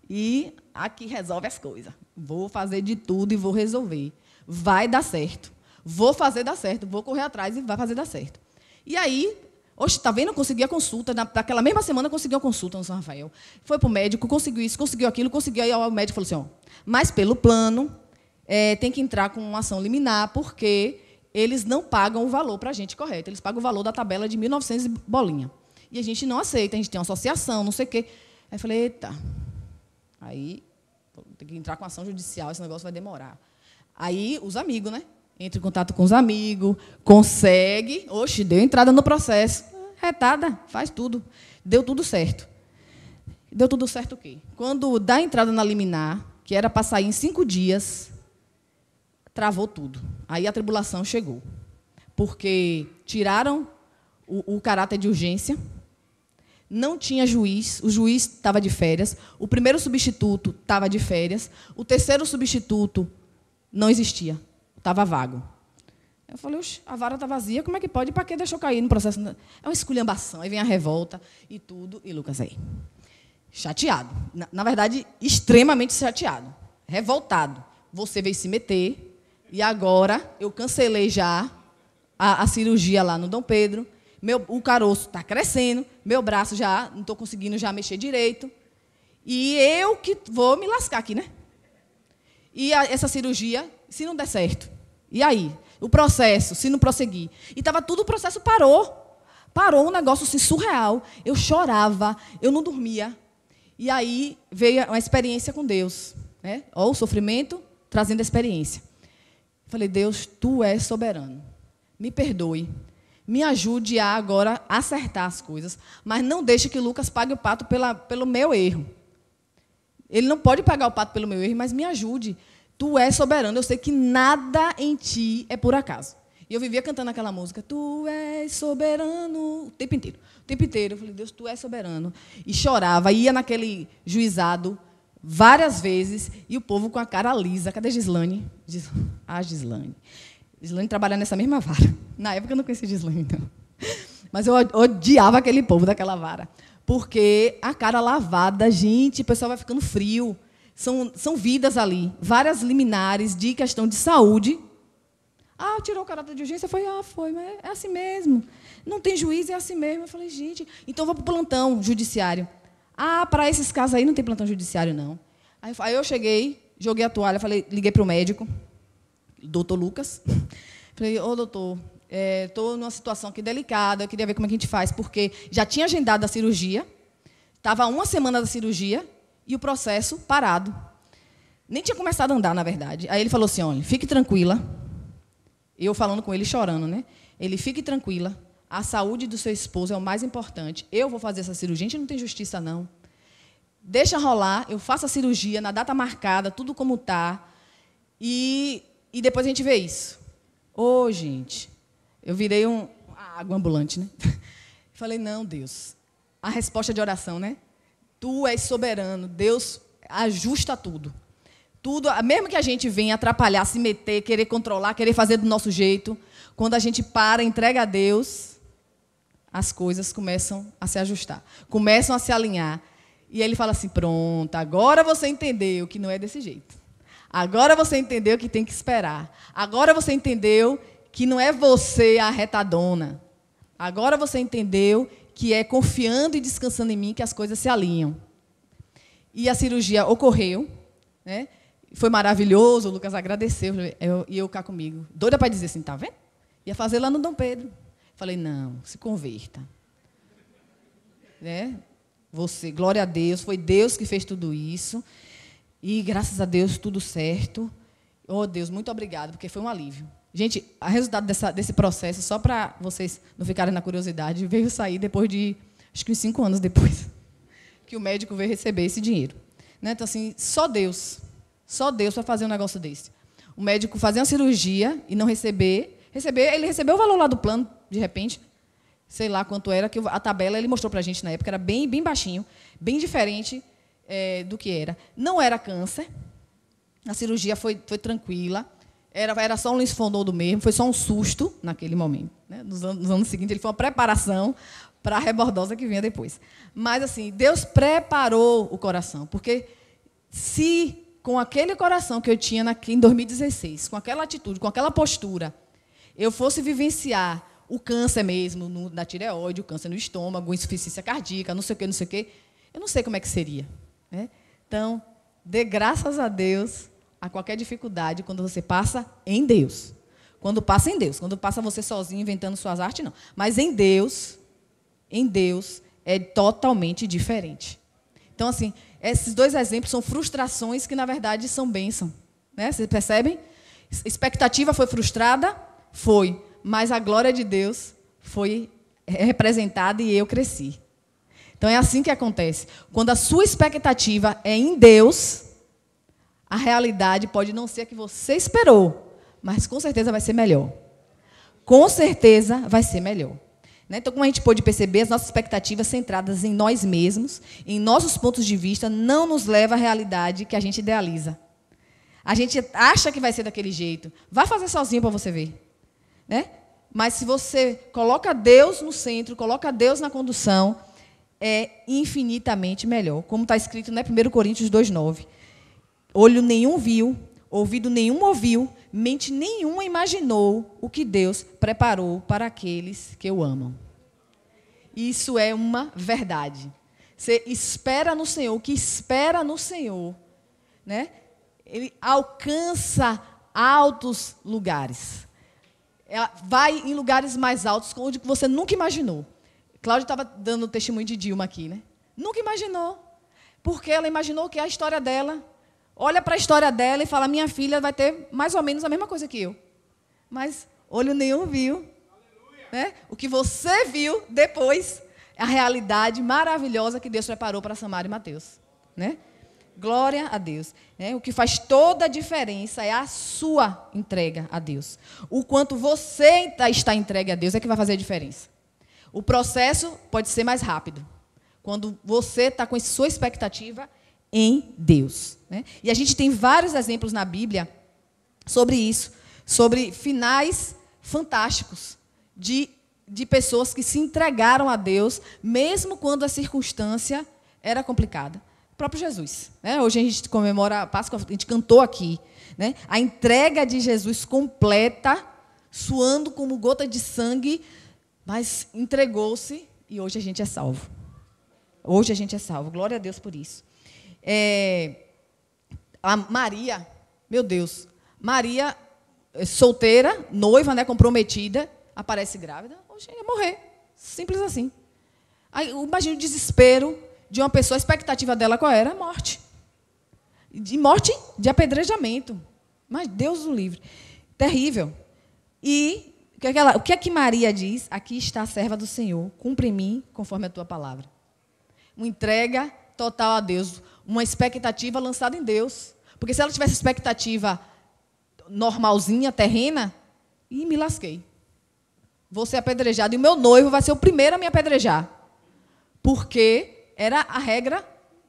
S1: e aqui resolve as coisas. Vou fazer de tudo e vou resolver. Vai dar certo. Vou fazer dar certo, vou correr atrás e vai fazer dar certo. E aí, Oxe, tá vendo? Consegui a consulta. Na, naquela mesma semana conseguiu a consulta no São Rafael. Foi para o médico, conseguiu isso, conseguiu aquilo, conseguiu. Aí o médico falou assim: ó, mas pelo plano, é, tem que entrar com uma ação liminar, porque eles não pagam o valor para a gente correto. Eles pagam o valor da tabela de 1.900 bolinha. E a gente não aceita, a gente tem uma associação, não sei o quê. Aí eu falei: eita. Aí tem que entrar com ação judicial, esse negócio vai demorar. Aí os amigos, né? Entra em contato com os amigos, consegue. Oxe, deu entrada no processo. Retada, faz tudo. Deu tudo certo. Deu tudo certo o quê? Quando dá entrada na liminar, que era para sair em cinco dias, travou tudo. Aí a tribulação chegou. Porque tiraram o, o caráter de urgência, não tinha juiz, o juiz estava de férias, o primeiro substituto estava de férias, o terceiro substituto não existia estava vago. Eu falei, a vara está vazia, como é que pode? Para que deixou cair no processo? É uma esculhambação, aí vem a revolta e tudo. E Lucas aí, chateado. Na, na verdade, extremamente chateado, revoltado. Você veio se meter e agora eu cancelei já a, a cirurgia lá no Dom Pedro. Meu, o caroço está crescendo, meu braço já não estou conseguindo já mexer direito. E eu que vou me lascar aqui, né? E a, essa cirurgia, se não der certo, e aí? O processo, se não prosseguir. E estava tudo, o processo parou. Parou um negócio assim, surreal. Eu chorava, eu não dormia. E aí veio uma experiência com Deus. Né? Ou o sofrimento trazendo a experiência. Falei, Deus, tu és soberano. Me perdoe. Me ajude a agora acertar as coisas. Mas não deixe que Lucas pague o pato pela, pelo meu erro. Ele não pode pagar o pato pelo meu erro, mas me ajude. Tu és soberano. Eu sei que nada em ti é por acaso. E eu vivia cantando aquela música, Tu és soberano, o tempo inteiro. O tempo inteiro. Eu falei, Deus, Tu és soberano. E chorava, ia naquele juizado várias vezes, e o povo com a cara lisa. Cadê Gislane? Gis... Ah, Gislane. Gislane trabalhava nessa mesma vara. Na época eu não conhecia Gislane, então. Mas eu odiava aquele povo daquela vara. Porque a cara lavada, gente, o pessoal vai ficando frio. São, são vidas ali, várias liminares de questão de saúde. Ah, tirou o caráter de urgência? Foi, ah, foi, mas é assim mesmo. Não tem juiz, é assim mesmo. Eu falei, gente, então vou para o plantão judiciário. Ah, para esses casos aí não tem plantão judiciário, não. Aí eu cheguei, joguei a toalha, falei, liguei para o médico, doutor Lucas. *laughs* Falei, ô doutor, estou é, numa situação aqui delicada, eu queria ver como é que a gente faz, porque já tinha agendado a cirurgia, estava uma semana da cirurgia, e o processo parado. Nem tinha começado a andar, na verdade. Aí ele falou assim: olha, fique tranquila. Eu falando com ele, chorando, né? Ele, fique tranquila. A saúde do seu esposo é o mais importante. Eu vou fazer essa cirurgia. A gente não tem justiça, não. Deixa rolar, eu faço a cirurgia na data marcada, tudo como tá. E, e depois a gente vê isso. Ô, oh, gente, eu virei um água ambulante, né? *laughs* Falei, não, Deus. A resposta de oração, né? Tu és soberano. Deus ajusta tudo. Tudo, mesmo que a gente venha atrapalhar, se meter, querer controlar, querer fazer do nosso jeito, quando a gente para, entrega a Deus, as coisas começam a se ajustar, começam a se alinhar. E ele fala assim: pronto, agora você entendeu que não é desse jeito. Agora você entendeu que tem que esperar. Agora você entendeu que não é você a retadona. Agora você entendeu que é confiando e descansando em mim que as coisas se alinham. E a cirurgia ocorreu, né? Foi maravilhoso, o Lucas agradeceu eu, e eu cá comigo. Doida para dizer assim, tá vendo? Ia fazer lá no Dom Pedro. Falei, não, se converta. Né? Você, glória a Deus, foi Deus que fez tudo isso. E graças a Deus, tudo certo. Oh, Deus, muito obrigado, porque foi um alívio. Gente, o resultado dessa, desse processo, só para vocês não ficarem na curiosidade, veio sair depois de, acho que uns cinco anos depois, *laughs* que o médico veio receber esse dinheiro. Né? Então, assim, só Deus, só Deus para fazer um negócio desse. O médico fazer uma cirurgia e não receber, receber, ele recebeu o valor lá do plano, de repente, sei lá quanto era, que a tabela ele mostrou para a gente na época, era bem, bem baixinho, bem diferente é, do que era. Não era câncer, a cirurgia foi, foi tranquila, era, era só um do mesmo, foi só um susto naquele momento. Né? Nos, anos, nos anos seguintes, ele foi uma preparação para a rebordosa que vinha depois. Mas, assim, Deus preparou o coração, porque se com aquele coração que eu tinha em 2016, com aquela atitude, com aquela postura, eu fosse vivenciar o câncer mesmo no, na tireoide, o câncer no estômago, insuficiência cardíaca, não sei o quê, não sei o quê, eu não sei como é que seria. Né? Então, dê graças a Deus a qualquer dificuldade quando você passa em Deus. Quando passa em Deus. Quando passa você sozinho inventando suas artes, não. Mas em Deus, em Deus, é totalmente diferente. Então, assim, esses dois exemplos são frustrações que, na verdade, são bênção. Né? Vocês percebem? Expectativa foi frustrada? Foi. Mas a glória de Deus foi representada e eu cresci. Então é assim que acontece. Quando a sua expectativa é em Deus, a realidade pode não ser a que você esperou, mas com certeza vai ser melhor. Com certeza vai ser melhor. Né? Então, como a gente pode perceber, as nossas expectativas centradas em nós mesmos, em nossos pontos de vista, não nos leva à realidade que a gente idealiza. A gente acha que vai ser daquele jeito. Vá fazer sozinho para você ver. Né? Mas se você coloca Deus no centro, coloca Deus na condução, é infinitamente melhor. Como está escrito em né, 1 Coríntios 2,9. Olho nenhum viu, ouvido nenhum ouviu, mente nenhuma imaginou o que Deus preparou para aqueles que o amam. Isso é uma verdade. Você espera no Senhor, que espera no Senhor, né? Ele alcança altos lugares. É, vai em lugares mais altos, onde você nunca imaginou. Cláudio estava dando o testemunho de Dilma aqui, né? Nunca imaginou. Porque ela imaginou que a história dela olha para a história dela e fala: minha filha vai ter mais ou menos a mesma coisa que eu. Mas olho nenhum viu. Né? O que você viu depois é a realidade maravilhosa que Deus preparou para Samara e Mateus. Né? Glória a Deus. Né? O que faz toda a diferença é a sua entrega a Deus. O quanto você tá, está entregue a Deus é que vai fazer a diferença. O processo pode ser mais rápido. Quando você está com a sua expectativa em Deus. Né? E a gente tem vários exemplos na Bíblia sobre isso, sobre finais fantásticos de, de pessoas que se entregaram a Deus, mesmo quando a circunstância era complicada. O próprio Jesus. Né? Hoje a gente comemora a Páscoa, a gente cantou aqui. Né? A entrega de Jesus completa, suando como gota de sangue, mas entregou-se e hoje a gente é salvo. Hoje a gente é salvo. Glória a Deus por isso. É, a Maria, meu Deus, Maria é, solteira, noiva, né, comprometida, aparece grávida, hoje ia morrer, simples assim. Aí, imagina o desespero de uma pessoa, a expectativa dela qual era? Morte. De morte de apedrejamento. Mas Deus o livre. Terrível. E o que, é que ela, o que é que Maria diz? Aqui está a serva do Senhor, cumpre em mim conforme a tua palavra. Uma entrega total a Deus, uma expectativa lançada em Deus. Porque se ela tivesse expectativa normalzinha, terrena, e me lasquei. Vou ser apedrejado e o meu noivo vai ser o primeiro a me apedrejar. Porque era a regra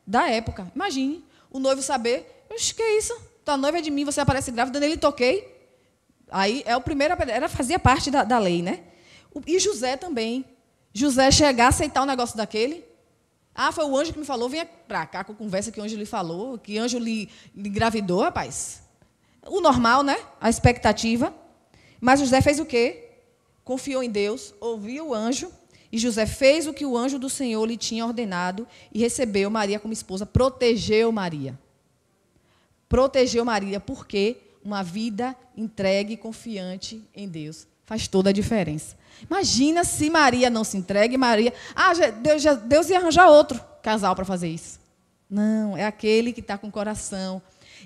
S1: da época. Imagine o noivo saber, Oxe, que é isso? Tua noiva é de mim, você aparece grávida, nele toquei. Aí é o primeiro era fazia parte da, da lei, né? E José também. José chegar a aceitar o negócio daquele, ah, foi o anjo que me falou, venha pra cá com a conversa que o anjo lhe falou, que anjo lhe, lhe engravidou, rapaz. O normal, né? A expectativa. Mas José fez o quê? Confiou em Deus, ouviu o anjo, e José fez o que o anjo do Senhor lhe tinha ordenado e recebeu Maria como esposa, protegeu Maria. Protegeu Maria, porque uma vida entregue e confiante em Deus faz toda a diferença. Imagina se Maria não se entregue, Maria. Ah, Deus, Deus ia arranjar outro casal para fazer isso. Não, é aquele que está com o coração.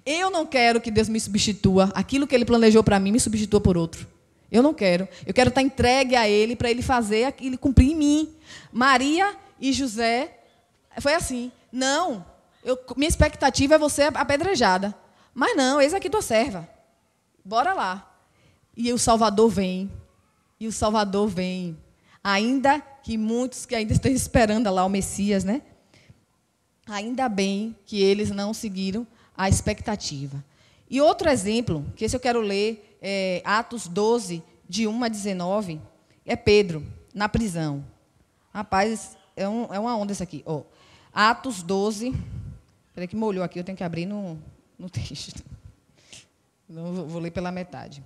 S1: Eu não quero que Deus me substitua. Aquilo que Ele planejou para mim, me substitua por outro. Eu não quero. Eu quero estar tá entregue a Ele para Ele fazer aquilo, cumprir em mim. Maria e José, foi assim. Não, eu, minha expectativa é você apedrejada. Mas não, eis aqui tua serva. Bora lá. E o Salvador vem e o Salvador vem. Ainda que muitos que ainda estão esperando lá o Messias, né? Ainda bem que eles não seguiram a expectativa. E outro exemplo, que esse eu quero ler, é Atos 12, de 1 a 19, é Pedro, na prisão. Rapaz, é, um, é uma onda isso aqui. Ó, Atos 12. Peraí que molhou aqui, eu tenho que abrir no, no texto. Não vou ler pela metade.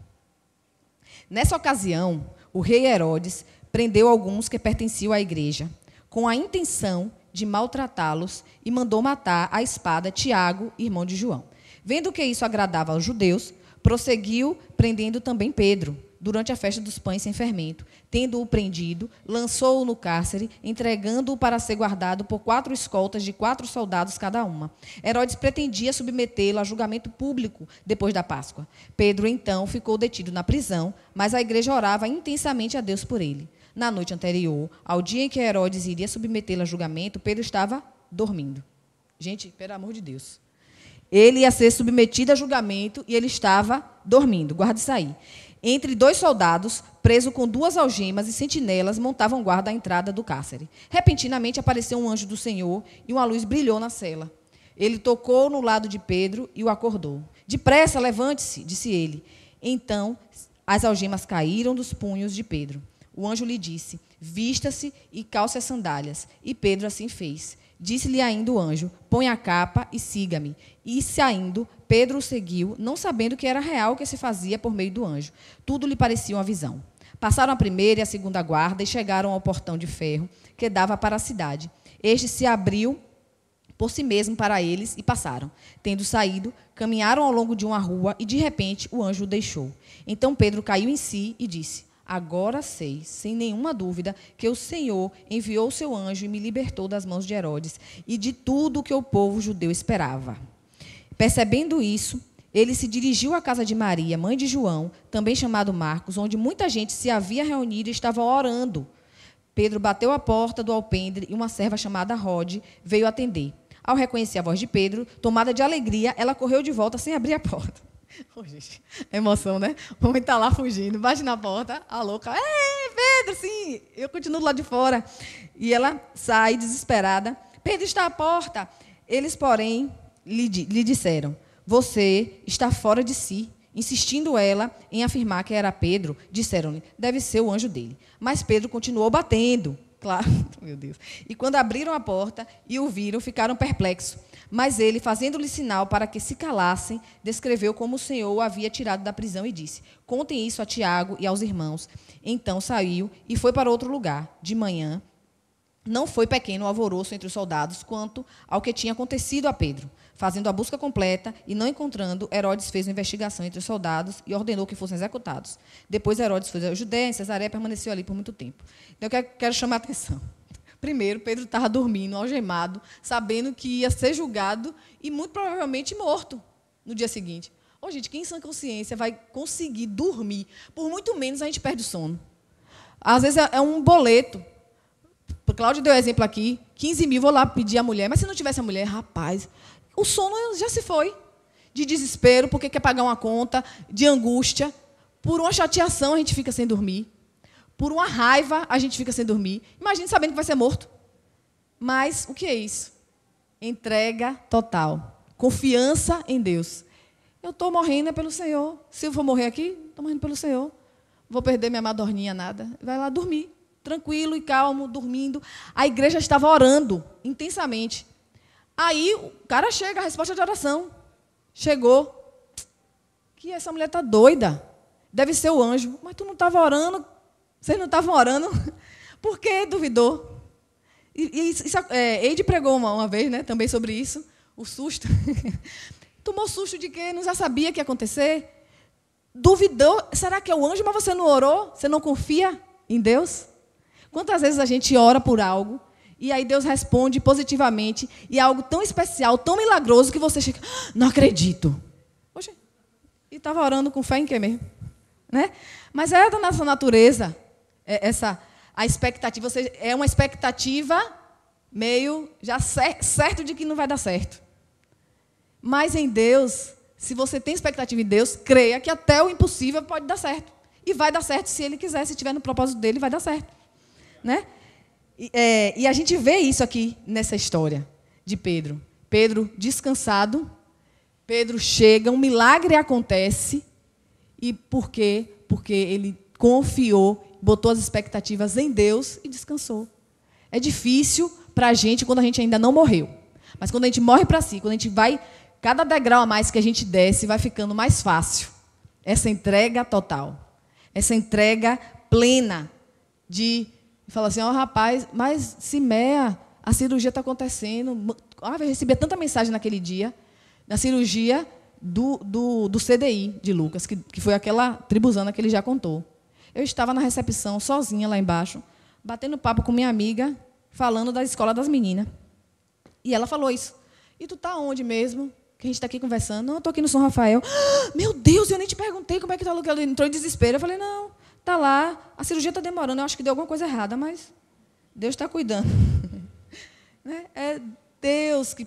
S1: Nessa ocasião, o rei Herodes prendeu alguns que pertenciam à igreja, com a intenção de maltratá-los e mandou matar à espada Tiago, irmão de João. Vendo que isso agradava aos judeus, prosseguiu prendendo também Pedro durante a festa dos pães sem fermento. Tendo-o prendido, lançou-o no cárcere, entregando-o para ser guardado por quatro escoltas de quatro soldados cada uma. Herodes pretendia submetê-lo a julgamento público depois da Páscoa. Pedro, então, ficou detido na prisão, mas a igreja orava intensamente a Deus por ele. Na noite anterior, ao dia em que Herodes iria submetê-lo a julgamento, Pedro estava dormindo. Gente, pelo amor de Deus. Ele ia ser submetido a julgamento e ele estava dormindo. Guarda, isso aí. Entre dois soldados, preso com duas algemas e sentinelas, montavam guarda à entrada do cárcere. Repentinamente apareceu um anjo do Senhor e uma luz brilhou na cela. Ele tocou no lado de Pedro e o acordou. Depressa, levante-se, disse ele. Então as algemas caíram dos punhos de Pedro. O anjo lhe disse: Vista-se e calce as sandálias. E Pedro assim fez. Disse-lhe ainda o anjo: Põe a capa e siga-me. E saindo, Pedro o seguiu, não sabendo que era real o que se fazia por meio do anjo. Tudo lhe parecia uma visão. Passaram a primeira e a segunda guarda e chegaram ao portão de ferro que dava para a cidade. Este se abriu por si mesmo para eles e passaram. Tendo saído, caminharam ao longo de uma rua e de repente o anjo o deixou. Então Pedro caiu em si e disse: Agora sei, sem nenhuma dúvida, que o Senhor enviou seu anjo e me libertou das mãos de Herodes e de tudo o que o povo judeu esperava. Percebendo isso, ele se dirigiu à casa de Maria, mãe de João, também chamado Marcos, onde muita gente se havia reunido e estava orando. Pedro bateu a porta do alpendre e uma serva chamada Rod veio atender. Ao reconhecer a voz de Pedro, tomada de alegria, ela correu de volta sem abrir a porta. *laughs* Oh, gente, é emoção, né? O homem está lá fugindo, bate na porta, a louca, Ei, Pedro, sim, eu continuo lá de fora. E ela sai desesperada. Pedro está à porta. Eles, porém, lhe, lhe disseram: Você está fora de si. Insistindo ela em afirmar que era Pedro, disseram-lhe: Deve ser o anjo dele. Mas Pedro continuou batendo. *laughs* Claro, meu Deus. E quando abriram a porta e o viram, ficaram perplexos. Mas ele, fazendo-lhe sinal para que se calassem, descreveu como o Senhor o havia tirado da prisão e disse: Contem isso a Tiago e aos irmãos. Então saiu e foi para outro lugar. De manhã, não foi pequeno o alvoroço entre os soldados quanto ao que tinha acontecido a Pedro. Fazendo a busca completa e não encontrando, Herodes fez uma investigação entre os soldados e ordenou que fossem executados. Depois, Herodes foi à Judéia, Cesareia permaneceu ali por muito tempo. Então, eu quero chamar a atenção. *laughs* Primeiro, Pedro estava dormindo, algemado, sabendo que ia ser julgado e muito provavelmente morto no dia seguinte. oh, gente, quem em sã consciência vai conseguir dormir? Por muito menos a gente perde o sono. Às vezes é, é um boleto. O Cláudio deu exemplo aqui: 15 mil, vou lá pedir a mulher. Mas se não tivesse a mulher, rapaz, o sono já se foi. De desespero, porque quer pagar uma conta, de angústia. Por uma chateação, a gente fica sem dormir. Por uma raiva, a gente fica sem dormir. Imagine sabendo que vai ser morto. Mas o que é isso? Entrega total. Confiança em Deus. Eu estou morrendo é pelo Senhor. Se eu for morrer aqui, estou morrendo pelo Senhor. Vou perder minha madorninha, nada. Vai lá dormir, tranquilo e calmo, dormindo. A igreja estava orando intensamente. Aí o cara chega, a resposta é de oração. Chegou. Que essa mulher tá doida. Deve ser o anjo. Mas tu não estava orando. Vocês não estavam orando. *laughs* Por que duvidou? E, e isso, é, Eide pregou uma, uma vez, né, também sobre isso, o susto. *laughs* Tomou susto de que não já sabia que ia acontecer. Duvidou. Será que é o anjo, mas você não orou? Você não confia em Deus? Quantas vezes a gente ora por algo e aí Deus responde positivamente. E é algo tão especial, tão milagroso, que você chega, ah, não acredito. Poxa. e estava orando com fé em quem mesmo? Né? Mas é da nossa natureza é essa a expectativa. é uma expectativa meio já certo de que não vai dar certo. Mas em Deus, se você tem expectativa em Deus, creia que até o impossível pode dar certo. E vai dar certo se ele quiser, se tiver no propósito dele, vai dar certo. Né? E, é, e a gente vê isso aqui nessa história de Pedro. Pedro descansado, Pedro chega, um milagre acontece. E por quê? Porque ele confiou, botou as expectativas em Deus e descansou. É difícil para a gente quando a gente ainda não morreu. Mas quando a gente morre para si, quando a gente vai, cada degrau a mais que a gente desce, vai ficando mais fácil. Essa entrega total. Essa entrega plena de e fala assim, ó oh, rapaz, mas Simea, a cirurgia está acontecendo. Ah, eu recebia tanta mensagem naquele dia, na cirurgia do, do, do CDI de Lucas, que, que foi aquela tribuzana que ele já contou. Eu estava na recepção, sozinha lá embaixo, batendo papo com minha amiga, falando da escola das meninas. E ela falou isso. E tu tá onde mesmo? Que a gente está aqui conversando. Não, eu tô aqui no São Rafael. Ah, meu Deus, eu nem te perguntei como é que tá o lugar. Ele entrou em desespero. Eu falei, não, Está lá, a cirurgia está demorando, eu acho que deu alguma coisa errada, mas Deus está cuidando. *laughs* né? É Deus que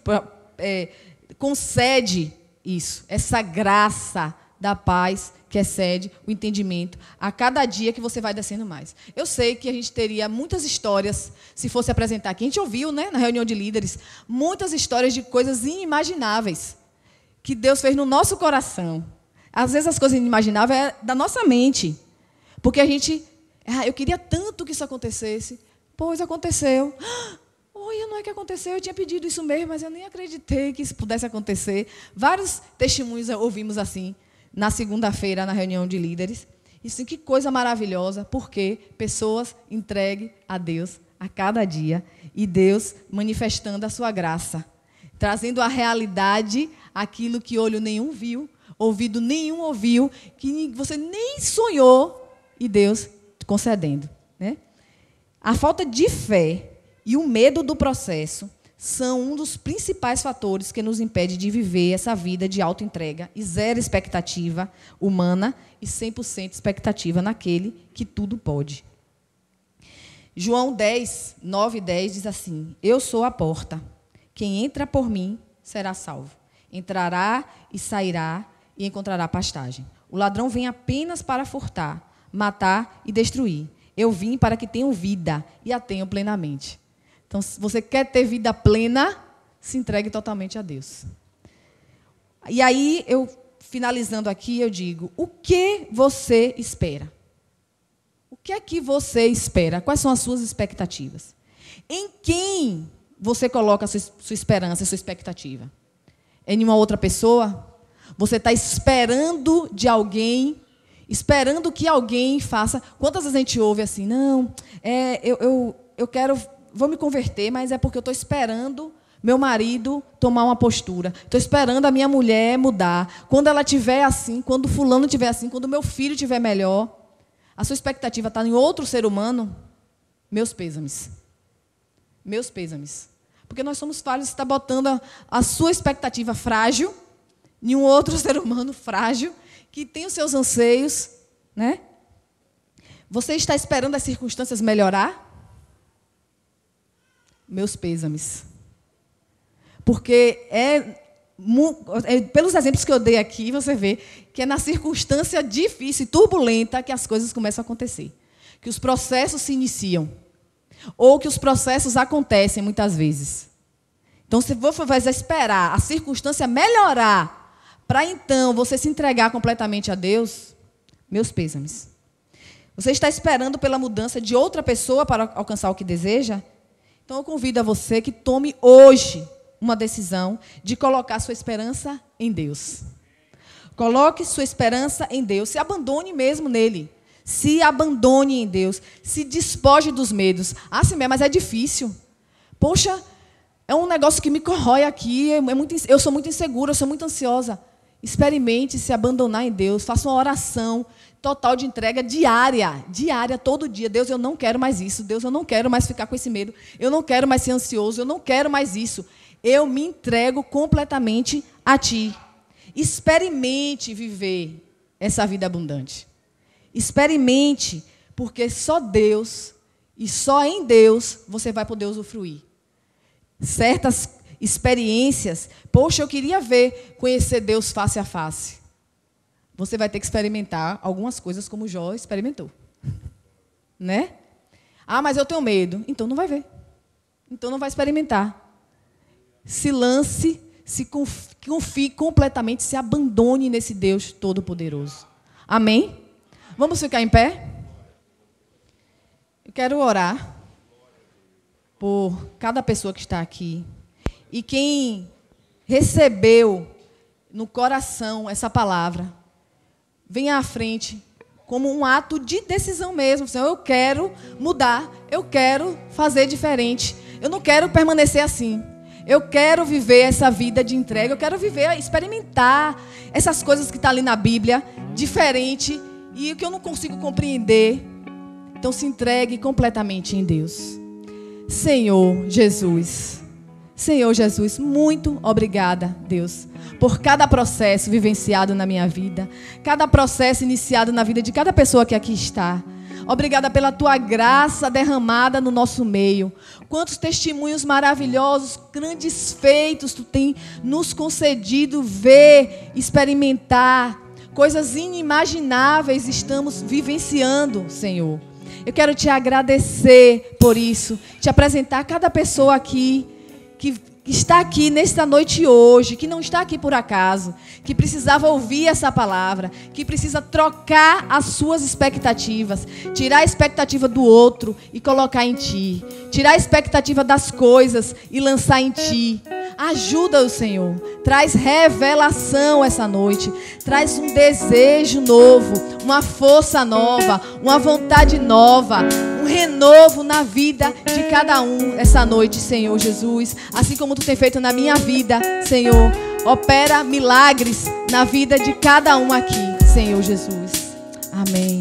S1: é, concede isso, essa graça da paz que excede o entendimento a cada dia que você vai descendo mais. Eu sei que a gente teria muitas histórias se fosse apresentar aqui. A gente ouviu, né, na reunião de líderes, muitas histórias de coisas inimagináveis que Deus fez no nosso coração. Às vezes as coisas inimagináveis é da nossa mente. Porque a gente, ah, eu queria tanto que isso acontecesse, pois aconteceu. *gasps* Oi, Olha, não é que aconteceu, eu tinha pedido isso mesmo, mas eu nem acreditei que isso pudesse acontecer. Vários testemunhos ouvimos assim, na segunda-feira, na reunião de líderes. E assim, que coisa maravilhosa, porque pessoas entregues a Deus a cada dia e Deus manifestando a sua graça, trazendo à realidade aquilo que olho nenhum viu, ouvido nenhum ouviu, que você nem sonhou e Deus concedendo. Né? A falta de fé e o medo do processo são um dos principais fatores que nos impede de viver essa vida de autoentrega e zero expectativa humana e 100% expectativa naquele que tudo pode. João 10, 9 e 10 diz assim: Eu sou a porta. Quem entra por mim será salvo. Entrará e sairá e encontrará pastagem. O ladrão vem apenas para furtar, matar e destruir. Eu vim para que tenham vida e a tenham plenamente. Então, se você quer ter vida plena, se entregue totalmente a Deus. E aí, eu finalizando aqui, eu digo: o que você espera? O que é que você espera? Quais são as suas expectativas? Em quem você coloca a sua, sua esperança, a sua expectativa? Em uma outra pessoa? Você está esperando de alguém esperando que alguém faça. Quantas vezes a gente ouve assim, não, é, eu, eu, eu quero, vou me converter, mas é porque eu estou esperando meu marido tomar uma postura. Estou esperando a minha mulher mudar. Quando ela tiver assim, quando fulano tiver assim, quando meu filho tiver melhor, a sua expectativa está em outro ser humano. Meus pêsames. Meus pêsames. Porque nós somos falhos, está botando a, a sua expectativa frágil em um outro *laughs* ser humano frágil que tem os seus anseios, né? Você está esperando as circunstâncias melhorar? Meus pêsames. Porque é, é, pelos exemplos que eu dei aqui, você vê que é na circunstância difícil e turbulenta que as coisas começam a acontecer, que os processos se iniciam ou que os processos acontecem muitas vezes. Então, se você vai esperar a circunstância melhorar para então você se entregar completamente a Deus, meus pêsames. Você está esperando pela mudança de outra pessoa para alcançar o que deseja? Então eu convido a você que tome hoje uma decisão de colocar sua esperança em Deus. Coloque sua esperança em Deus, se abandone mesmo nele. Se abandone em Deus, se despoje dos medos. Ah, sim, mas é difícil. Poxa, é um negócio que me corrói aqui, é muito, eu sou muito insegura, eu sou muito ansiosa. Experimente se abandonar em Deus, faça uma oração total de entrega diária, diária, todo dia. Deus, eu não quero mais isso. Deus, eu não quero mais ficar com esse medo. Eu não quero mais ser ansioso. Eu não quero mais isso. Eu me entrego completamente a Ti. Experimente viver essa vida abundante. Experimente, porque só Deus e só em Deus você vai poder usufruir. Certas experiências. Poxa, eu queria ver, conhecer Deus face a face. Você vai ter que experimentar algumas coisas como Jó experimentou. *laughs* Né? Ah, mas eu tenho medo. Então não vai ver. Então não vai experimentar. Se lance, se confie, confie completamente, se abandone nesse Deus todo-poderoso. Amém? Vamos ficar em pé? Eu quero orar por cada pessoa que está aqui. E quem recebeu no coração essa palavra, venha à frente como um ato de decisão mesmo. Senhor, assim, eu quero mudar, eu quero fazer diferente, eu não quero permanecer assim. Eu quero viver essa vida de entrega, eu quero viver, experimentar essas coisas que está ali na Bíblia, diferente e o que eu não consigo compreender. Então se entregue completamente em Deus. Senhor Jesus. Senhor Jesus, muito obrigada, Deus, por cada processo vivenciado na minha vida, cada processo iniciado na vida de cada pessoa que aqui está. Obrigada pela tua graça derramada no nosso meio. Quantos testemunhos maravilhosos, grandes feitos tu tem nos concedido ver, experimentar. Coisas inimagináveis estamos vivenciando, Senhor. Eu quero te agradecer por isso, te apresentar cada pessoa aqui que está aqui nesta noite hoje, que não está aqui por acaso, que precisava ouvir essa palavra, que precisa trocar as suas expectativas, tirar a expectativa do outro e colocar em ti, tirar a expectativa das coisas e lançar em ti. Ajuda o Senhor, traz revelação essa noite, traz um desejo novo, uma força nova, uma vontade nova renovo na vida de cada um essa noite, Senhor Jesus. Assim como tu tem feito na minha vida, Senhor. Opera milagres na vida de cada um aqui, Senhor Jesus. Amém.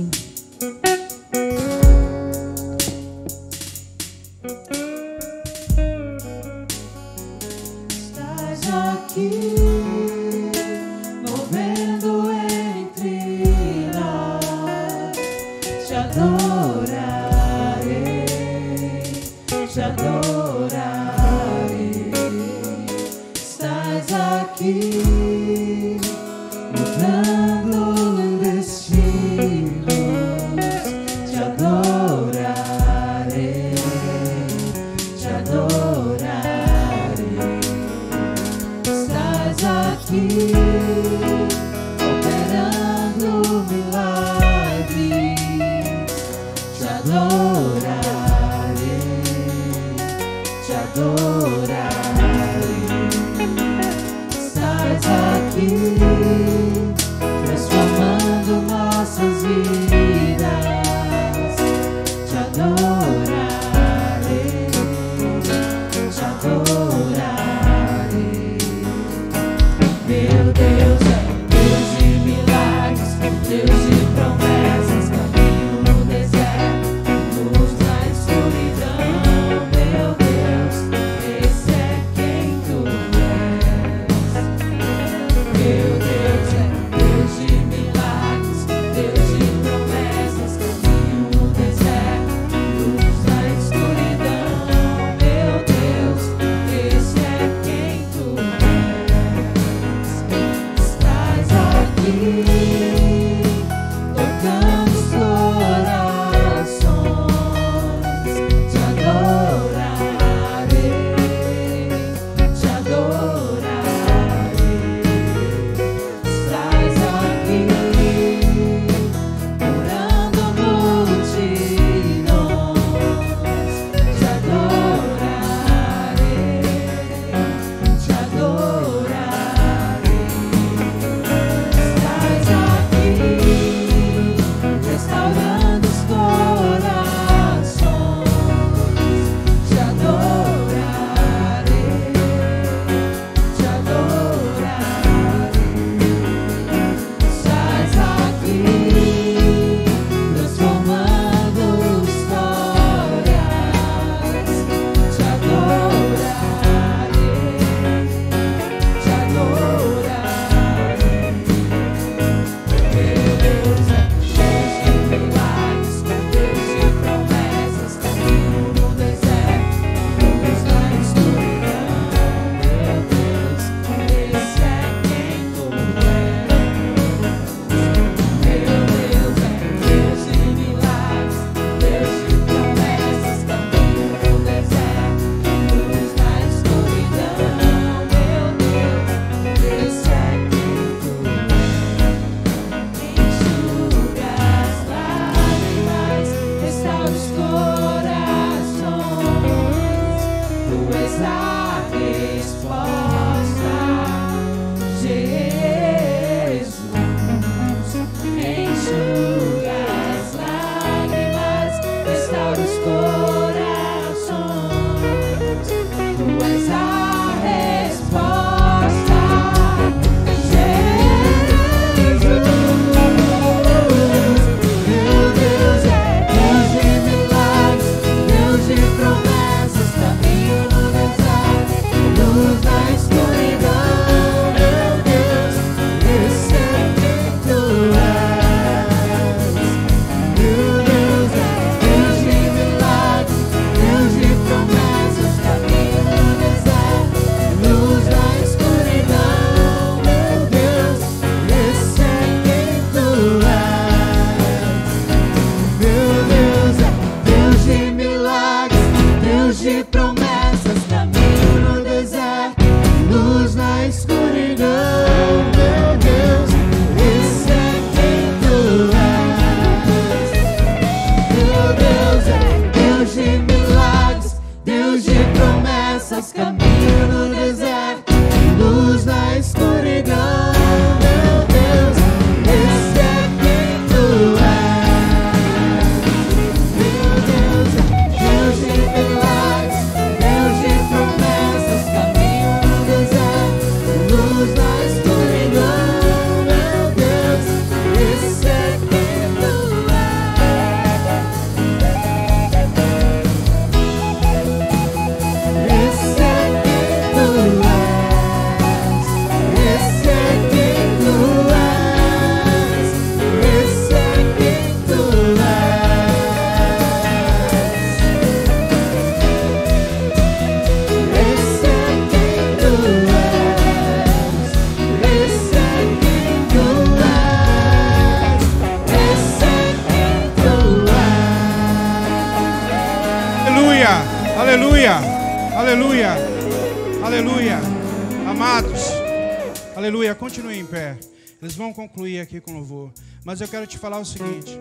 S2: Mas eu quero te falar o seguinte: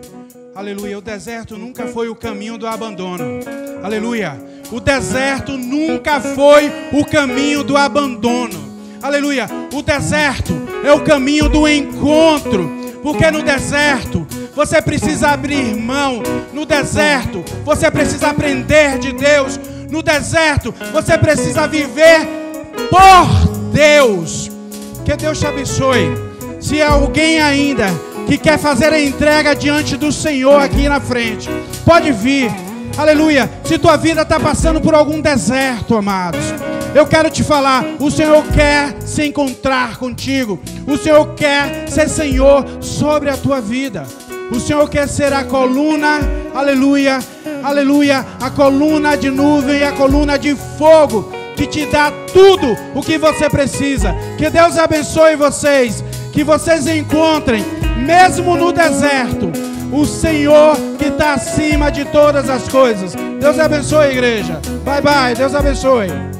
S2: Aleluia, o deserto nunca foi o caminho do abandono. Aleluia, o deserto nunca foi o caminho do abandono. Aleluia, o deserto é o caminho do encontro. Porque no deserto você precisa abrir mão. No deserto você precisa aprender de Deus. No deserto você precisa viver por Deus. Que Deus te abençoe. Se alguém ainda que quer fazer a entrega diante do Senhor aqui na frente. Pode vir. Aleluia. Se tua vida está passando por algum deserto, amados, eu quero te falar: o Senhor quer se encontrar contigo, o Senhor quer ser Senhor sobre a tua vida. O Senhor quer ser a coluna, aleluia, aleluia, a coluna de nuvem, a coluna de fogo, que te dá tudo o que você precisa. Que Deus abençoe vocês, que vocês encontrem mesmo no deserto, o Senhor que está acima de todas as coisas. Deus abençoe, a igreja. Bye, bye. Deus abençoe.